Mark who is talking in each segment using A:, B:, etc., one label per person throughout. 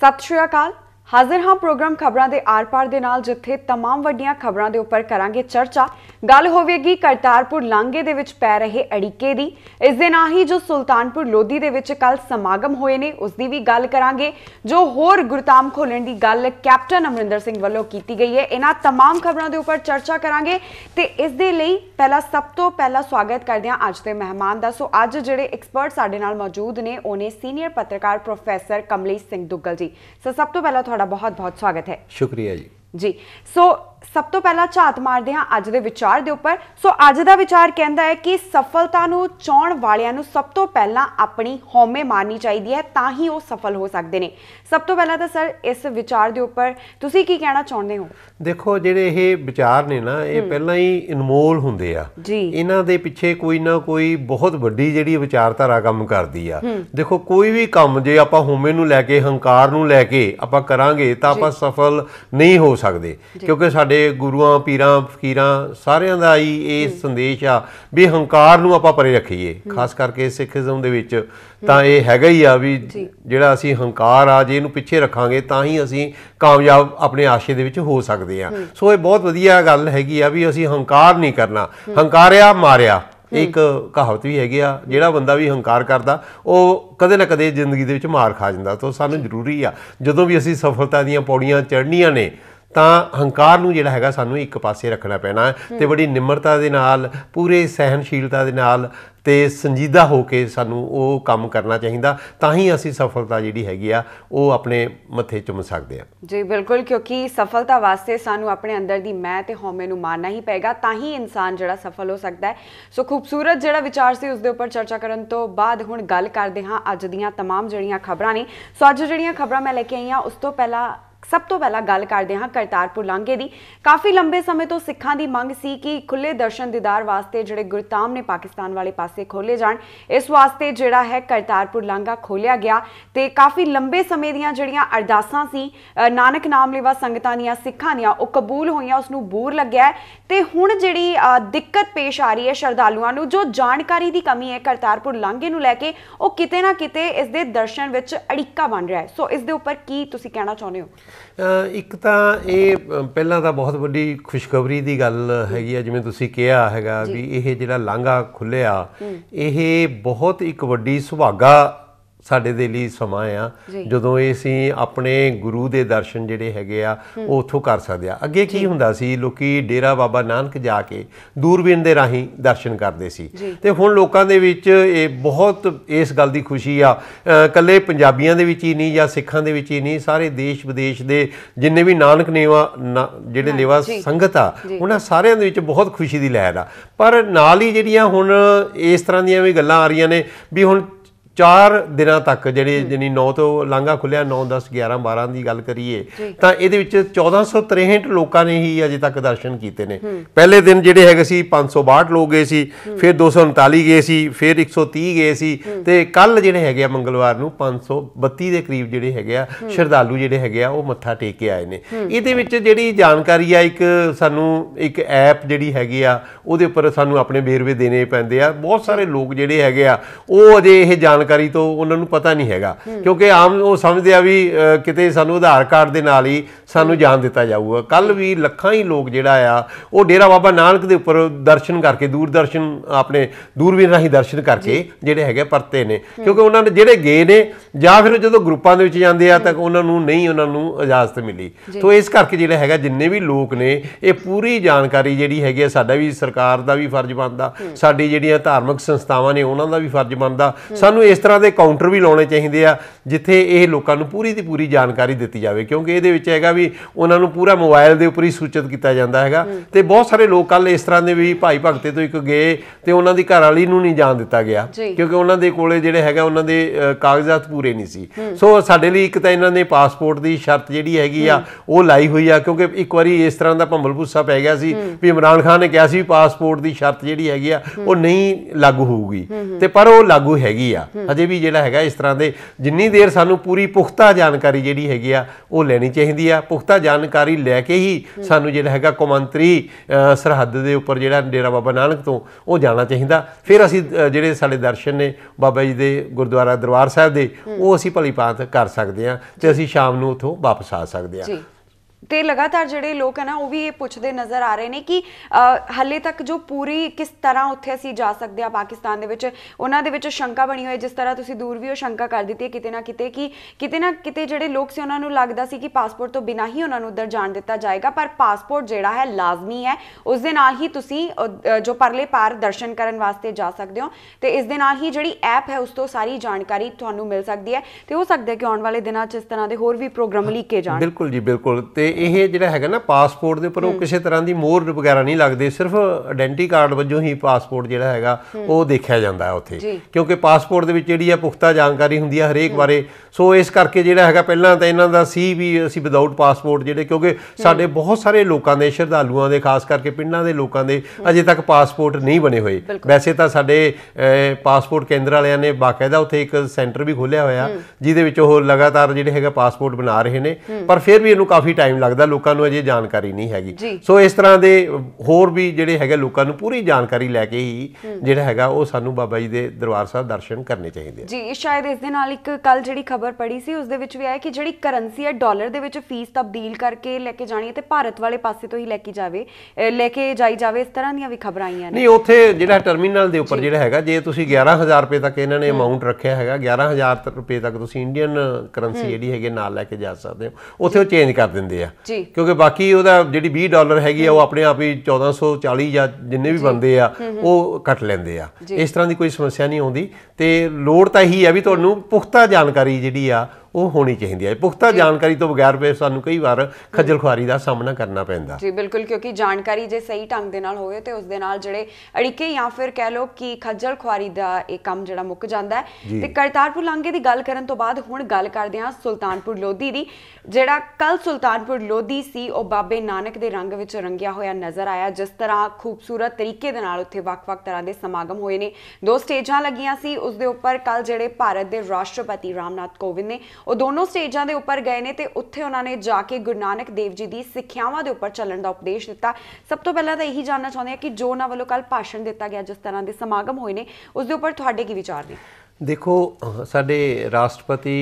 A: ਸਤਿ ਸ਼੍ਰੀ ਅਕਾਲ ਹਾਜ਼ਰ ਹਾਂ ਪ੍ਰੋਗਰਾਮ ਖਬਰਾਂ ਦੇ ਆਰ-ਪਾਰ ਦੇ ਨਾਲ ਜਿੱਥੇ तमाम ਵੱਡੀਆਂ ਖਬਰਾਂ ਦੇ ਉੱਪਰ ਕਰਾਂਗੇ ਚਰਚਾ ਗੱਲ ਹੋਵੇਗੀ ਕਰਤਾਰਪੁਰ ਲਾਂਗੇ ਦੇ ਵਿੱਚ ਪੈ ਰਹੇ ਅੜਿੱਕੇ ਦੀ ਇਸ ਦੇ ਨਾਲ ਹੀ ਜੋ ਸੁਲਤਾਨਪੁਰ ਲੋਧੀ ਦੇ ਵਿੱਚ ਕੱਲ ਸਮਾਗਮ ਹੋਏ ਨੇ ਉਸ ਦੀ ਵੀ ਗੱਲ ਕਰਾਂਗੇ ਜੋ ਹੋਰ ਗੁਰਤਾਮ ਖੋਲਣ ਦੀ ਗੱਲ ਕੈਪਟਨ ਅਮਰਿੰਦਰ ਸਿੰਘ ਵੱਲੋਂ ਕੀਤੀ ਗਈ ਹੈ ਇਹਨਾਂ तमाम ਖਬਰਾਂ ਦੇ ਉੱਪਰ ਚਰਚਾ ਕਰਾਂਗੇ ਤੇ ਇਸ ਦੇ ਲਈ ਪਹਿਲਾ ਸਭ ਤੋਂ ਪਹਿਲਾ ਸਵਾਗਤ ਕਰਦੇ ਹਾਂ ਅੱਜ ਦੇ ਮਹਿਮਾਨ ਦਾ ਸੋ ਅੱਜ ਜਿਹੜੇ ਐਕਸਪਰਟ ਸਾਡੇ ਨਾਲ ਮੌਜੂਦ ਨੇ ਉਹਨੇ ਸੀਨੀਅਰ ਪੱਤਰਕਾਰ ਪ੍ਰੋਫੈਸਰ ਕਮਲੇਸ਼ ਸਿੰਘ ਦੁੱਗਲ ਜੀ ਸੋ ਸਭ ਤੋਂ ਪਹਿਲਾਂ ਤੁਹਾਡਾ बहुत बहुत स्वागत है शुक्रिया जी जी सो so, ਸਭ ਤੋਂ ਪਹਿਲਾਂ ਝਾਤ ਮਾਰਦੇ ਹਾਂ ਅੱਜ ਦੇ ਵਿਚਾਰ ਦੇ ਉੱਪਰ ਸੋ ਅੱਜ ਦਾ ਵਿਚਾਰ ਕਹਿੰਦਾ ਹੈ ਕਿ ਸਫਲਤਾ ਨੂੰ ਚਾਹਣ ਵਾਲਿਆਂ ਨੂੰ ਸਭ ਤੋਂ ਪਹਿਲਾਂ ਆਪਣੀ ਹਉਮੈ ਮਾਰਨੀ ਚਾਹੀਦੀ ਹੈ ਤਾਂ ਹੀ ਉਹ ਸਫਲ ਹੋ ਸਕਦੇ ਨੇ ਸਭ ਤੋਂ ਪਹਿਲਾਂ ਤਾਂ ਸਰ ਇਸ ਵਿਚਾਰ ਦੇ ਉੱਪਰ ਤੁਸੀਂ ਕੀ ਕਹਿਣਾ ਚਾਹੁੰਦੇ ਹੋ
B: ਦੇਖੋ ਜਿਹੜੇ ਇਹ ਵਿਚਾਰ ਨੇ ਨਾ ਇਹ ਪਹਿਲਾਂ ਹੀ ਅਨਮੋਲ ਹੁੰਦੇ ਆ ਇਹਨਾਂ ਦੇ ਪਿੱਛੇ ਕੋਈ ਨਾ ਕੋਈ ਬਹੁਤ ਵੱਡੀ ਜਿਹੜੀ ਵਿਚਾਰਧਾਰਾ ਕੰਮ ਕਰਦੀ ਆ ਦੇਖੋ ਕੋਈ ਵੀ ਕੰਮ ਜੇ ਆਪਾਂ ਹਉਮੈ ਨੂੰ ਲੈ ਕੇ ਹੰਕਾਰ ਨੂੰ ਲੈ ਕੇ ਆਪਾਂ ਕਰਾਂਗੇ ਤਾਂ ਆਪਾਂ ਸਫਲ ਨਹੀਂ ਹੋ ਸਕਦੇ ਕਿਉਂਕਿ ਸਾਡੇ ਸਾਡੇ ਗੁਰੂਆਂ ਪੀਰਾਂ ਫਕੀਰਾਂ ਸਾਰਿਆਂ ਦਾ ਹੀ ਇਹ ਸੰਦੇਸ਼ ਆ ਵੀ ਹੰਕਾਰ ਨੂੰ ਆਪਾਂ ਪਰੇ ਰੱਖੀਏ ਖਾਸ ਕਰਕੇ ਸਿੱਖੀਜ਼ਮ ਦੇ ਵਿੱਚ ਤਾਂ ਇਹ ਹੈਗਾ ਹੀ ਆ ਵੀ ਜਿਹੜਾ ਅਸੀਂ ਹੰਕਾਰ ਆ ਜੇ ਇਹਨੂੰ ਪਿੱਛੇ ਰੱਖਾਂਗੇ ਤਾਂ ਹੀ ਅਸੀਂ ਕਾਮਯਾਬ ਆਪਣੇ ਆਸ਼ੇ ਦੇ ਵਿੱਚ ਹੋ ਸਕਦੇ ਆ ਸੋ ਇਹ ਬਹੁਤ ਵਧੀਆ ਗੱਲ ਹੈਗੀ ਆ ਵੀ ਅਸੀਂ ਹੰਕਾਰ ਨਹੀਂ ਕਰਨਾ ਹੰਕਾਰਿਆ ਮਾਰਿਆ ਇੱਕ ਕਹਾਵਤ ਵੀ ਹੈਗੀ ਆ ਜਿਹੜਾ ਬੰਦਾ ਵੀ ਹੰਕਾਰ ਕਰਦਾ ਉਹ ਕਦੇ ਨਾ ਕਦੇ ਜ਼ਿੰਦਗੀ ਦੇ ਵਿੱਚ ਮਾਰ ਖਾ ਜਾਂਦਾ ਤਾਂ ਸਾਨੂੰ ਜ਼ਰੂਰੀ ਆ ਜਦੋਂ ਵੀ ਅਸੀਂ ਸਫਲਤਾ ਦੀਆਂ ਪੌੜੀਆਂ ਚੜ੍ਹਨੀਆਂ ਨੇ ਤਾਂ ਹੰਕਾਰ ਨੂੰ ਜਿਹੜਾ ਹੈਗਾ ਸਾਨੂੰ ਇੱਕ ਪਾਸੇ ਰੱਖਣਾ ਪੈਣਾ ਤੇ ਬੜੀ ਨਿਮਰਤਾ ਦੇ ਨਾਲ ਪੂਰੇ ਸਹਿਨਸ਼ੀਲਤਾ ਦੇ ਨਾਲ ਤੇ ਸੰਜੀਦਾ ਹੋ ਕੇ ਸਾਨੂੰ ਉਹ ਕੰਮ ਕਰਨਾ ਚਾਹੀਦਾ ਤਾਂ ਹੀ ਅਸੀਂ ਸਫਲਤਾ ਜਿਹੜੀ ਹੈਗੀ ਆ ਉਹ ਆਪਣੇ ਮੱਥੇ ਚੁੰਮ ਸਕਦੇ ਆ
A: ਜੀ ਬਿਲਕੁਲ ਕਿਉਂਕਿ ਸਫਲਤਾ ਵਾਸਤੇ ਸਾਨੂੰ ਆਪਣੇ ਅੰਦਰ ਦੀ ਮੈਂ ਤੇ ਹਉਮੈ ਨੂੰ ਮਾਰਨਾ ਹੀ ਪੈਗਾ ਤਾਂ ਹੀ ਇਨਸਾਨ ਜਿਹੜਾ ਸਫਲ ਹੋ ਸਕਦਾ ਹੈ ਸੋ ਖੂਬਸੂਰਤ ਜਿਹੜਾ ਵਿਚਾਰ ਸੀ ਉਸ ਦੇ ਉੱਪਰ ਚਰਚਾ ਕਰਨ ਤੋਂ ਬਾਅਦ ਹੁਣ ਗੱਲ ਕਰਦੇ ਹਾਂ ਅੱਜ ਦੀਆਂ तमाम ਜਿਹੜੀਆਂ ਖਬਰਾਂ ਨੇ ਸੋ ਅੱਜ ਜਿਹੜੀਆਂ ਖਬਰਾਂ ਮੈਂ ਲੈ ਕੇ ਆਈ ਆ ਉਸ ਤੋਂ ਪਹਿਲਾਂ ਸਭ ਤੋਂ ਪਹਿਲਾਂ ਗੱਲ ਕਰਦੇ ਹਾਂ ਕਰਤਾਰਪੁਰ ਲਾਂਗੇ ਦੀ ਕਾਫੀ ਲੰਬੇ ਸਮੇਂ ਤੋਂ ਸਿੱਖਾਂ ਦੀ ਮੰਗ ਸੀ ਕਿ ਖੁੱਲੇ ਦਰਸ਼ਨ ਦੀਦਾਰ ਵਾਸਤੇ ਜਿਹੜੇ ਗੁਰਤਾਮ ਨੇ ਪਾਕਿਸਤਾਨ ਵਾਲੇ ਪਾਸੇ ਖੋਲੇ ਜਾਣ ਇਸ ਵਾਸਤੇ ਜਿਹੜਾ ਹੈ ਕਰਤਾਰਪੁਰ ਲਾਂਗਾ ਖੋਲਿਆ ਗਿਆ ਤੇ ਕਾਫੀ ਲੰਬੇ ਸਮੇਂ ਦੀਆਂ ਜਿਹੜੀਆਂ ਅਰਦਾਸਾਂ ਸੀ ਨਾਨਕ ਨਾਮ ਲੇਵਾ ਸੰਗਤਾਂ ਦੀਆਂ ਸਿੱਖਾਂ ਦੀਆਂ ਉਹ ਕਬੂਲ ਹੋਈਆਂ ਉਸ ਨੂੰ ਬੂਰ ਲੱਗਿਆ ਤੇ ਹੁਣ ਜਿਹੜੀ ਦਿੱਕਤ ਪੇਸ਼ ਆ ਰਹੀ ਹੈ ਸ਼ਰਧਾਲੂਆਂ ਨੂੰ ਜੋ ਜਾਣਕਾਰੀ ਦੀ ਕਮੀ ਹੈ ਕਰਤਾਰਪੁਰ ਲਾਂਗੇ ਨੂੰ ਲੈ ਕੇ ਉਹ ਕਿਤੇ ਨਾ ਕਿਤੇ ਇਸ ਦੇ ਦਰਸ਼ਨ ਵਿੱਚ ਅੜਿੱਕਾ ਬਣ ਰਿਹਾ ਹੈ ਸੋ ਇਸ ਦੇ ਉੱਪਰ ਕੀ ਤੁਸੀਂ ਕਹਿਣਾ ਚਾਹੁੰਦੇ ਹੋ
B: ਇੱਕ ਤਾਂ ਇਹ ਪਹਿਲਾਂ ਤਾਂ ਬਹੁਤ ਵੱਡੀ ਖੁਸ਼ਖਬਰੀ ਦੀ ਗੱਲ ਹੈਗੀ ਆ ਜਿਵੇਂ ਤੁਸੀਂ ਕਿਹਾ ਹੈਗਾ ਵੀ ਇਹ ਜਿਹੜਾ ਲਾਂਗਾ ਖੁੱਲਿਆ ਇਹ ਬਹੁਤ ਇੱਕ ਵੱਡੀ ਸੁਭਾਗਾ ਸਾਡੇ ਦੇ ਲਈ ਸਮਾਂ ਆ ਜਦੋਂ ਇਹ ਅਸੀਂ ਆਪਣੇ ਗੁਰੂ ਦੇ ਦਰਸ਼ਨ ਜਿਹੜੇ ਹੈਗੇ ਆ ਉਹ ਉਥੋਂ ਕਰ ਸਕਦੇ ਆ ਅੱਗੇ ਕੀ ਹੁੰਦਾ ਸੀ ਲੋਕੀ ਡੇਰਾ ਬਾਬਾ ਨਾਨਕ ਜਾ ਕੇ ਦੂਰਬੀਨ ਦੇ ਰਾਹੀਂ ਦਰਸ਼ਨ ਕਰਦੇ ਸੀ ਤੇ ਹੁਣ ਲੋਕਾਂ ਦੇ ਵਿੱਚ ਇਹ ਬਹੁਤ ਇਸ ਗੱਲ ਦੀ ਖੁਸ਼ੀ ਆ ਕੱਲੇ ਪੰਜਾਬੀਆਂ ਦੇ ਵਿੱਚ ਹੀ ਨਹੀਂ ਜਾਂ ਸਿੱਖਾਂ ਦੇ ਵਿੱਚ ਹੀ ਨਹੀਂ ਸਾਰੇ ਦੇਸ਼ ਵਿਦੇਸ਼ ਦੇ ਜਿੰਨੇ ਵੀ ਨਾਨਕ ਨੇਵਾ ਜਿਹੜੇ ਲੇਵਾ ਸੰਗਤ ਆ ਉਹਨਾਂ ਸਾਰਿਆਂ ਦੇ ਵਿੱਚ ਬਹੁਤ ਖੁਸ਼ੀ ਦੀ ਲਹਿਰ ਆ ਪਰ ਨਾਲ ਹੀ ਜਿਹੜੀਆਂ ਹੁਣ ਇਸ ਤਰ੍ਹਾਂ ਦੀਆਂ ਵੀ ਗੱਲਾਂ ਆ ਰਹੀਆਂ ਨੇ ਵੀ ਹੁਣ 4 ਦਿਨਾਂ ਤੱਕ ਜਿਹੜੇ ਜਿਨੀ 9 ਤੋਂ ਲਾਂਗਾ ਖੁੱਲਿਆ 9 10 11 12 ਦੀ ਗੱਲ ਕਰੀਏ ਤਾਂ ਇਹਦੇ ਵਿੱਚ 1463 ਲੋਕਾਂ ਨੇ ਹੀ ਅਜੇ ਤੱਕ ਦਰਸ਼ਨ ਕੀਤੇ ਨੇ ਪਹਿਲੇ ਦਿਨ ਜਿਹੜੇ ਹੈਗੇ ਸੀ 562 ਲੋਕ ਗਏ ਸੀ ਫਿਰ 239 ਗਏ ਸੀ ਫਿਰ 130 ਗਏ ਸੀ ਤੇ ਕੱਲ ਜਿਹੜੇ ਹੈਗੇ ਆ ਮੰਗਲਵਾਰ ਨੂੰ 532 ਦੇ ਕਰੀਬ ਜਿਹੜੇ ਹੈਗੇ ਆ ਸ਼ਰਧਾਲੂ ਜਿਹੜੇ ਹੈਗੇ ਆ ਉਹ ਮੱਥਾ ਟੇਕ ਕੇ ਆਏ ਨੇ ਇਹਦੇ ਵਿੱਚ ਜਿਹੜੀ ਜਾਣਕਾਰੀ ਆ ਇੱਕ ਸਾਨੂੰ ਇੱਕ ਐਪ ਜਿਹੜੀ ਹੈਗੀ ਆ ਉਹਦੇ ਉੱਪਰ ਸਾਨੂੰ ਆਪਣੇ ਵੇਰਵੇ ਦੇਣੇ ਪੈਂਦੇ ਆ ਬਹੁਤ ਸਾਰੇ ਲੋਕ ਜਿਹੜੇ ਹੈਗੇ ਆ ਉਹ ਅਜੇ ਇਹ ਜਾਣ ਜਾਣਕਾਰੀ ਤੋਂ ਉਹਨਾਂ ਨੂੰ ਪਤਾ ਨਹੀਂ ਹੈਗਾ ਕਿਉਂਕਿ ਆਮ ਉਹ ਸਮਝਦੇ ਆ ਵੀ ਕਿਤੇ ਸਾਨੂੰ ਆਧਾਰ ਕਾਰਡ ਦੇ ਨਾਲ ਹੀ ਸਾਨੂੰ ਜਾਣ ਦਿੱਤਾ ਜਾਊਗਾ ਕੱਲ ਵੀ ਲੱਖਾਂ ਹੀ ਲੋਕ ਜਿਹੜਾ ਆ ਉਹ ਡੇਰਾ ਬਾਬਾ ਨਾਨਕ ਦੇ ਉੱਪਰ ਦਰਸ਼ਨ ਕਰਕੇ ਦੂਰਦਰਸ਼ਨ ਆਪਣੇ ਦੂਰਬੀਨ ਰਾਹੀਂ ਦਰਸ਼ਨ ਕਰਕੇ ਜਿਹੜੇ ਹੈਗੇ ਪਰਤੇ ਨੇ ਕਿਉਂਕਿ ਉਹਨਾਂ ਨੇ ਜਿਹੜੇ ਗਏ ਨੇ ਜਾਂ ਫਿਰ ਜਦੋਂ ਗਰੁੱਪਾਂ ਦੇ ਵਿੱਚ ਜਾਂਦੇ ਆ ਤਾਂ ਉਹਨਾਂ ਨੂੰ ਨਹੀਂ ਉਹਨਾਂ ਨੂੰ ਇਜਾਜ਼ਤ ਮਿਲੀ ਸੋ ਇਸ ਕਰਕੇ ਜਿਹੜਾ ਹੈਗਾ ਜਿੰਨੇ ਵੀ ਲੋਕ ਨੇ ਇਹ ਪੂਰੀ ਜਾਣਕਾਰੀ ਜਿਹੜੀ ਹੈਗੀ ਆ ਸਾਡਾ ਵੀ ਸਰਕਾਰ ਦਾ ਵੀ ਫਰਜ਼ ਬਣਦਾ ਸਾਡੀ ਜਿਹੜੀਆਂ ਧਾਰਮਿਕ ਸੰਸਥਾਵਾਂ ਨੇ ਉਹਨਾਂ ਦਾ ਵੀ ਫਰਜ਼ ਬਣਦਾ ਸਾਨੂੰ ਇਸ ਤਰ੍ਹਾਂ ਦੇ ਕਾਊਂਟਰ ਵੀ ਲਾਉਣੇ ਚਾਹੀਦੇ ਆ ਜਿੱਥੇ ਇਹ ਲੋਕਾਂ ਨੂੰ ਪੂਰੀ ਦੀ ਪੂਰੀ ਜਾਣਕਾਰੀ ਦਿੱਤੀ ਜਾਵੇ ਕਿਉਂਕਿ ਇਹਦੇ ਵਿੱਚ ਹੈਗਾ ਵੀ ਉਹਨਾਂ ਨੂੰ ਪੂਰਾ ਮੋਬਾਈਲ ਦੇ ਉੱਪਰ ਹੀ ਸੂਚਿਤ ਕੀਤਾ ਜਾਂਦਾ ਹੈਗਾ ਤੇ ਬਹੁਤ ਸਾਰੇ ਲੋਕ ਕੱਲ ਇਸ ਤਰ੍ਹਾਂ ਦੇ ਵੀ ਭਾਈ ਭਗਤੇ ਤੋਂ ਇੱਕ ਗਏ ਤੇ ਉਹਨਾਂ ਦੀ ਘਰ ਵਾਲੀ ਨੂੰ ਨਹੀਂ ਜਾਣ ਦਿੱਤਾ ਗਿਆ ਕਿਉਂਕਿ ਉਹਨਾਂ ਦੇ ਕੋਲੇ ਜਿਹੜੇ ਹੈਗਾ ਉਹਨਾਂ ਦੇ ਕਾਗਜ਼ਾਤ ਪੂਰੇ ਨਹੀਂ ਸੀ ਸੋ ਸਾਡੇ ਲਈ ਇੱਕ ਤਾਂ ਇਹਨਾਂ ਨੇ ਪਾਸਪੋਰਟ ਦੀ ਸ਼ਰਤ ਜਿਹੜੀ ਹੈਗੀ ਆ ਉਹ ਲਾਈ ਹੋਈ ਆ ਕਿਉਂਕਿ ਇੱਕ ਵਾਰੀ ਇਸ ਤਰ੍ਹਾਂ ਦਾ ਭੰਬਲ ਭੁੱਸਾ ਪੈ ਗਿਆ ਸੀ ਵੀ ਇਮਰਾਨ ਖਾਨ ਨੇ ਕਿਹਾ ਸੀ ਪਾਸਪੋਰਟ ਦੀ ਸ਼ਰਤ ਜਿਹੜੀ ਹੈਗੀ ਆ ਉਹ ਨਹੀਂ ਲਾਗੂ ਹੋਊਗੀ ਤੇ ਪਰ ਉਹ ਲਾਗੂ ਹੈਗੀ ਆ ਅਜੇ ਵੀ ਜਿਹੜਾ ਹੈਗਾ ਇਸ ਤਰ੍ਹਾਂ ਦੇ ਜਿੰਨੀ ਦੇਰ ਸਾਨੂੰ ਪੂਰੀ ਪੁਖਤਾ ਜਾਣਕਾਰੀ ਜਿਹੜੀ ਹੈਗੀ ਆ ਉਹ ਲੈਣੀ ਚਾਹੀਦੀ ਆ ਪੁਖਤਾ ਜਾਣਕਾਰੀ ਲੈ ਕੇ ਹੀ ਸਾਨੂੰ ਜਿਹੜਾ ਹੈਗਾ ਕੌਮਾਂਤਰੀ ਸਰਹੱਦ ਦੇ ਉੱਪਰ ਜਿਹੜਾ ਡੇਰਾ ਬਾਬਾ ਨਾਨਕ ਤੋਂ ਉਹ ਜਾਣਾ ਚਾਹੀਦਾ ਫਿਰ ਅਸੀਂ ਜਿਹੜੇ ਸਾਡੇ ਦਰਸ਼ਨ ਨੇ ਬਾਬਾ ਜੀ ਦੇ ਗੁਰਦੁਆਰਾ ਦਰਬਾਰ ਸਾਹਿਬ ਦੇ ਉਹ ਅਸੀਂ ਭਲੀ ਭਾਂਤ ਕਰ ਸਕਦੇ ਆ ਤੇ ਅਸੀਂ ਸ਼ਾਮ ਨੂੰ ਉਥੋਂ ਵਾਪਸ ਆ ਸਕਦੇ ਆ
A: ਤੇ ਲਗਾਤਾਰ ਜਿਹੜੇ ਲੋਕ ਹਨ ਉਹ ਵੀ ਇਹ ਪੁੱਛਦੇ ਨਜ਼ਰ ਆ ਰਹੇ ਨੇ ਕਿ ਹੱਲੇ ਤੱਕ ਜੋ ਪੂਰੀ ਕਿਸ ਤਰ੍ਹਾਂ ਉੱਥੇ ਅਸੀਂ ਜਾ ਸਕਦੇ ਆ ਪਾਕਿਸਤਾਨ ਦੇ ਵਿੱਚ ਉਹਨਾਂ ਦੇ ਵਿੱਚ ਸ਼ੰਕਾ ਬਣੀ ਹੋਈ ਜਿਸ ਤਰ੍ਹਾਂ ਤੁਸੀਂ ਦੂਰ ਵੀ ਉਹ ਸ਼ੰਕਾ ਕਰ ਦਿੱਤੀ ਕਿਤੇ ਨਾ ਕਿਤੇ ਕਿ ਕਿਤੇ ਨਾ ਕਿਤੇ ਜਿਹੜੇ ਲੋਕ ਸੀ ਉਹਨਾਂ ਨੂੰ ਲੱਗਦਾ ਸੀ ਕਿ ਪਾਸਪੋਰਟ ਤੋਂ ਬਿਨਾਂ ਹੀ ਉਹਨਾਂ ਨੂੰ ਉੱਧਰ ਜਾਣ ਦਿੱਤਾ ਜਾਏਗਾ ਪਰ ਪਾਸਪੋਰਟ ਜਿਹੜਾ ਹੈ ਲਾਜ਼ਮੀ ਹੈ ਉਸ ਦੇ ਨਾਲ ਹੀ ਤੁਸੀਂ ਜੋ ਪਰਲੇ ਪਾਰ ਦਰਸ਼ਨ ਕਰਨ ਵਾਸਤੇ ਜਾ ਸਕਦੇ ਹੋ ਤੇ ਇਸ ਦੇ ਨਾਲ ਹੀ ਜਿਹੜੀ ਐਪ ਹੈ ਉਸ ਤੋਂ ਸਾਰੀ ਜਾਣਕਾਰੀ ਤੁਹਾਨੂੰ ਮਿਲ ਸਕਦੀ ਹੈ ਤੇ ਹੋ ਸਕਦਾ ਹੈ ਕਿ ਆਉਣ ਵਾਲੇ ਦਿਨਾਂ 'ਚ ਇਸ ਤਰ੍ਹਾਂ ਦੇ ਹੋਰ ਵੀ ਪ੍ਰੋਗਰਾਮ ਕੇ ਜਾਣ
B: ਬਿਲਕੁਲ ਜੀ ਬਿਲਕੁਲ ਤੇ ਇਹ ਜਿਹੜਾ ਹੈਗਾ ਨਾ ਪਾਸਪੋਰਟ ਦੇ ਉੱਪਰ ਉਹ ਕਿਸੇ ਤਰ੍ਹਾਂ ਦੀ ਮੋਹਰ ਵਗੈਰਾ ਨਹੀਂ ਲੱਗਦੇ ਸਿਰਫ ਆਇਡੈਂਟੀ ਕਾਰਡ ਵਜੋਂ ਹੀ ਪਾਸਪੋਰਟ ਜਿਹੜਾ ਹੈਗਾ ਉਹ ਦੇਖਿਆ ਜਾਂਦਾ ਹੈ ਉੱਥੇ ਕਿਉਂਕਿ ਪਾਸਪੋਰਟ ਦੇ ਵਿੱਚ ਜਿਹੜੀ ਹੈ ਪੁਖਤਾ ਜਾਣਕਾਰੀ ਹੁੰਦੀ ਹੈ ਹਰੇਕ ਬਾਰੇ ਸੋ ਇਸ ਕਰਕੇ ਜਿਹੜਾ ਹੈਗਾ ਪਹਿਲਾਂ ਤਾਂ ਇਹਨਾਂ ਦਾ ਸੀ ਵੀ ਅਸੀਂ ਵਿਦਆਊਟ ਪਾਸਪੋਰਟ ਜਿਹੜੇ ਕਿਉਂਕਿ ਸਾਡੇ ਬਹੁਤ ਸਾਰੇ ਲੋਕਾਂ ਦੇ ਸ਼ਰਧਾਲੂਆਂ ਦੇ ਖਾਸ ਕਰਕੇ ਪਿੰਡਾਂ ਦੇ ਲੋਕਾਂ ਦੇ ਅਜੇ ਤੱਕ ਪਾਸਪੋਰਟ ਨਹੀਂ ਬਣੇ ਹੋਏ ਵੈਸੇ ਤਾਂ ਸਾਡੇ ਪਾਸਪੋਰਟ ਕੇਂਦਰ ਵਾਲਿਆਂ ਨੇ ਬਾਕਾਇਦਾ ਉੱਥੇ ਇੱਕ ਸੈਂਟਰ ਵੀ ਖੋਲਿਆ ਹੋਇਆ ਜਿਹਦੇ ਵਿੱਚ ਉਹ ਲਗਾਤਾਰ ਜਿਹੜੇ ਹੈਗਾ ਪਾਸਪੋਰਟ ਬਣਾ ਰਹੇ ਨੇ ਪਰ ਫਿਰ ਵੀ ਇਹਨੂੰ ਕਾਫੀ ਟਾਈਮ ਲੱਗਦਾ ਲੋਕਾਂ ਨੂੰ ਅਜੇ ਜਾਣਕਾਰੀ ਨਹੀਂ ਹੈਗੀ ਸੋ ਇਸ ਤਰ੍ਹਾਂ ਦੇ ਹੋਰ ਵੀ ਜਿਹੜੇ ਹੈਗੇ ਲੋਕਾਂ ਨੂੰ ਪੂਰੀ ਜਾਣਕਾਰੀ ਲੈ ਕੇ ਹੀ ਜਿਹੜਾ ਹੈਗਾ ਉਹ ਸਾਨੂੰ ਬਾਬਾ ਜੀ ਦੇ ਦਰਬਾਰ ਸਾਹਿਬ ਦਰਸ਼ਨ ਕਰਨੇ ਚਾਹੀਦੇ
A: ਜੀ ਸ਼ਾਇਦ ਇਸ ਦੇ ਨਾਲ ਇੱਕ ਕੱਲ ਜਿਹੜੀ ਖਬਰ ਪੜੀ ਸੀ ਉਸ ਦੇ ਵਿੱਚ ਵੀ ਆਇਆ ਕਿ ਜਿਹੜੀ ਕਰੰਸੀ ਹੈ ਡਾਲਰ ਦੇ ਵਿੱਚ ਫੀਸ ਤਬਦੀਲ ਕਰਕੇ ਲੈ ਕੇ ਜਾਣੀ ਹੈ ਤੇ ਭਾਰਤ ਵਾਲੇ ਪਾਸੇ ਤੋਂ ਹੀ ਲੈ ਕੇ ਜਾਵੇ ਲੈ ਕੇ ਜਾਈ ਜਾਵੇ ਇਸ ਤਰ੍ਹਾਂ ਦੀਆਂ ਵੀ ਖਬਰਾਂ ਆਈਆਂ ਨੇ ਨਹੀਂ
B: ਉੱਥੇ ਜਿਹੜਾ ਟਰਮੀਨਲ ਦੇ ਉੱਪਰ ਜਿਹੜਾ ਹੈਗਾ ਜੇ ਤੁਸੀਂ 11000 ਰੁਪਏ ਤੱਕ ਇਹਨਾਂ ਨੇ ਅਮਾਉਂਟ ਰੱਖਿਆ ਹੈਗਾ 11000 ਰੁਪਏ ਤੱਕ ਤੁਸੀਂ ਇੰਡੀਅਨ ਕਰੰਸੀ ਜਿਹੜੀ ਹੈਗੇ ਨਾਲ ਲੈ ਕੇ ਜਾ ਸਕਦੇ ਹੋ ਉੱਥੇ ਉਹ ਚੇਂਜ ਕਰ ਦਿੰਦੇ ਆ ਕਿਉਂਕਿ ਬਾਕੀ ਉਹਦਾ ਜਿਹੜੀ 20 ਡਾਲਰ ਹੈਗੀ ਆ ਉਹ ਆਪਣੇ ਆਪ ਹੀ 1440 ਜਾਂ ਜਿੰਨੇ ਵੀ ਬੰਦੇ ਆ ਉਹ ਕੱਟ ਲੈਂਦੇ ਆ ਇਸ ਤਰ੍ਹਾਂ ਦੀ ਕੋਈ ਸਮੱਸਿਆ ਨਹੀਂ ਆਉਂਦੀ ਤੇ ਲੋੜ ਤਾਂ ਇਹੀ ਆ ਵੀ ਤੁਹਾਨੂੰ ਪੁਖਤਾ ਜਾਣਕਾਰੀ ਜਿਹੜੀ ਆ ਉਹ ਹੋਣੀ ਚਾਹੀਦੀ ਹੈ ਪੁਖਤਾ ਜਾਣਕਾਰੀ ਤੋਂ ਬਗੈਰ ਵੀ ਸਾਨੂੰ ਕਈ ਵਾਰ ਖੱਜਲ ਖੁਆਰੀ ਦਾ ਸਾਹਮਣਾ ਕਰਨਾ ਪੈਂਦਾ ਜੀ
A: ਬਿਲਕੁਲ ਕਿਉਂਕਿ ਜਾਣਕਾਰੀ ਜੇ ਸਹੀ ਢੰਗ ਦੇ ਨਾਲ ਹੋਵੇ ਤੇ ਉਸ ਦੇ ਨਾਲ ਜਿਹੜੇ ਅੜਿੱਕੇ ਜਾਂ ਫਿਰ ਕਹਿ ਲੋ ਕਿ ਖੱਜਲ ਖੁਆਰੀ ਦਾ ਇਹ ਕੰਮ ਜਿਹੜਾ ਮੁੱਕ ਜਾਂਦਾ ਹੈ ਤੇ ਕਰਤਾਰਪੁਰ ਲਾਂਗੇ ਦੀ ਗੱਲ ਕਰਨ ਤੋਂ ਬਾਅਦ ਹੁਣ ਗੱਲ ਕਰਦੇ ਹਾਂ ਸੁਲਤਾਨਪੁਰ ਲੋਧੀ ਦੀ ਜਿਹੜਾ ਕੱਲ ਸੁਲਤਾਨਪੁਰ ਲੋਧੀ ਸੀ ਉਹ ਬਾਬੇ ਨਾਨਕ ਦੇ ਰੰਗ ਵਿੱਚ ਰੰਗਿਆ ਹੋਇਆ ਨਜ਼ਰ ਆਇਆ ਜਿਸ ਤਰ੍ਹਾਂ ਖੂਬਸੂਰਤ ਤਰੀਕੇ ਦੇ ਨਾਲ ਉੱਥੇ ਵੱਖ-ਵੱਖ ਤਰ੍ਹਾਂ ਦੇ ਸਮਾਗਮ ਹੋਏ ਨੇ ਦੋ ਸਟੇਜਾਂ ਲੱਗੀਆਂ ਸੀ ਉਸ ਦੇ ਉੱਪਰ ਕੱਲ ਜਿਹੜੇ ਭਾਰਤ ਦੇ ਰਾਸ਼ਟਰਪਤੀ ਰਾਮਨਾਥ ਕੋਵਿੰਦ ਨੇ ਉਹ ਦੋਨੋਂ ਸਟੇਜਾਂ ਦੇ ਉੱਪਰ ਗਏ ਨੇ ਤੇ ਉੱਥੇ ਉਹਨਾਂ ਨੇ ਜਾ ਕੇ ਗੁਰੂ ਨਾਨਕ ਦੇਵ ਜੀ ਦੀ ਸਿੱਖਿਆਵਾਂ ਦੇ ਉੱਪਰ ਚੱਲਣ ਦਾ ਉਪਦੇਸ਼ ਦਿੱਤਾ ਸਭ ਤੋਂ ਪਹਿਲਾਂ ਤਾਂ ਇਹੀ ਜਾਨਣਾ ਚਾਹੁੰਦੇ ਆ ਕਿ ਜੋ ਉਹਨਾਂ ਵੱਲੋਂ ਕੱਲ ਭਾਸ਼ਣ ਦਿੱਤਾ ਗਿਆ ਜਿਸ ਤਰ੍ਹਾਂ ਦੇ ਸਮਾਗਮ ਹੋਏ ਨੇ ਉਸ ਦੇ ਉੱਪਰ ਤੁਹਾਡੇ ਕੀ ਵਿਚਾਰ ਨੇ
B: ਦੇਖੋ ਸਾਡੇ ਰਾਸ਼ਟਰਪਤੀ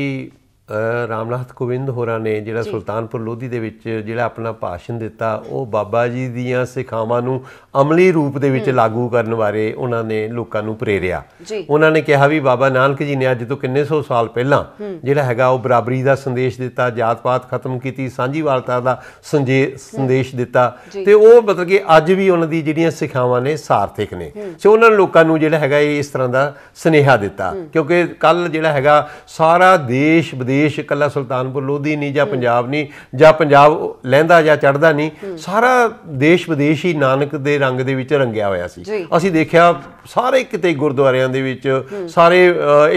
B: ਰਾਮਨਾਥ ਕੋਵਿੰਦ ਹੋਰਾਂ ਨੇ ਜਿਹੜਾ ਸੁਲਤਾਨਪੁਰ ਲੋਧੀ ਦੇ ਵਿੱਚ ਜਿਹੜਾ ਆਪਣਾ ਭਾਸ਼ਣ ਦਿੱਤਾ ਉਹ ਬਾਬਾ ਜੀ ਦੀਆਂ ਸਿਖਾਵਾਂ ਨੂੰ ਅਮਲੀ ਰੂਪ ਦੇ ਵਿੱਚ ਲਾਗੂ ਕਰਨ ਬਾਰੇ ਉਹਨਾਂ ਨੇ ਲੋਕਾਂ ਨੂੰ ਪ੍ਰੇਰਿਆ ਉਹਨਾਂ ਨੇ ਕਿਹਾ ਵੀ ਬਾਬਾ ਨਾਨਕ ਜੀ ਨੇ ਅੱਜ ਤੋਂ ਕਿੰਨੇ ਸੌ ਸਾਲ ਪਹਿਲਾਂ ਜਿਹੜਾ ਹੈਗਾ ਉਹ ਬਰਾਬਰੀ ਦਾ ਸੰਦੇਸ਼ ਦਿੱਤਾ ਜਾਤ-ਪਾਤ ਖਤਮ ਕੀਤੀ ਸਾਂਝੀਵਾਲਤਾ ਦਾ ਸੰਦੇਸ਼ ਦਿੱਤਾ ਤੇ ਉਹ ਮਤਲਬ ਕਿ ਅੱਜ ਵੀ ਉਹਨਾਂ ਦੀ ਜਿਹੜੀਆਂ ਸਿਖਾਵਾਂ ਨੇ ਸਾਰਥਿਕ ਨੇ ਸੋ ਉਹਨਾਂ ਲੋਕਾਂ ਨੂੰ ਜਿਹੜਾ ਹੈਗਾ ਇਸ ਤਰ੍ਹਾਂ ਦਾ ਸਨੇਹਾ ਦਿੱਤਾ ਕਿਉਂਕਿ ਕੱਲ ਜਿਹੜਾ ਹੈਗਾ ਸਾਰਾ ਦੇਸ਼ ਵਿਦੇਸ਼ ਦੇਸ਼ ਇਕੱਲਾ ਸੁਲਤਾਨਪੁਰ ਲੋਧੀ ਨਹੀਂ ਜਾਂ ਪੰਜਾਬ ਨਹੀਂ ਜਾਂ ਪੰਜਾਬ ਲਹਿੰਦਾ ਜਾਂ ਚੜਦਾ ਨਹੀਂ ਸਾਰਾ ਦੇਸ਼ ਵਿਦੇਸ਼ ਹੀ ਨਾਨਕ ਦੇ ਰੰਗ ਦੇ ਵਿੱਚ ਰੰਗਿਆ ਹੋਇਆ ਸੀ ਅਸੀਂ ਦੇਖਿਆ ਸਾਰੇ ਕਿਤੇ ਗੁਰਦੁਆਰਿਆਂ ਦੇ ਵਿੱਚ ਸਾਰੇ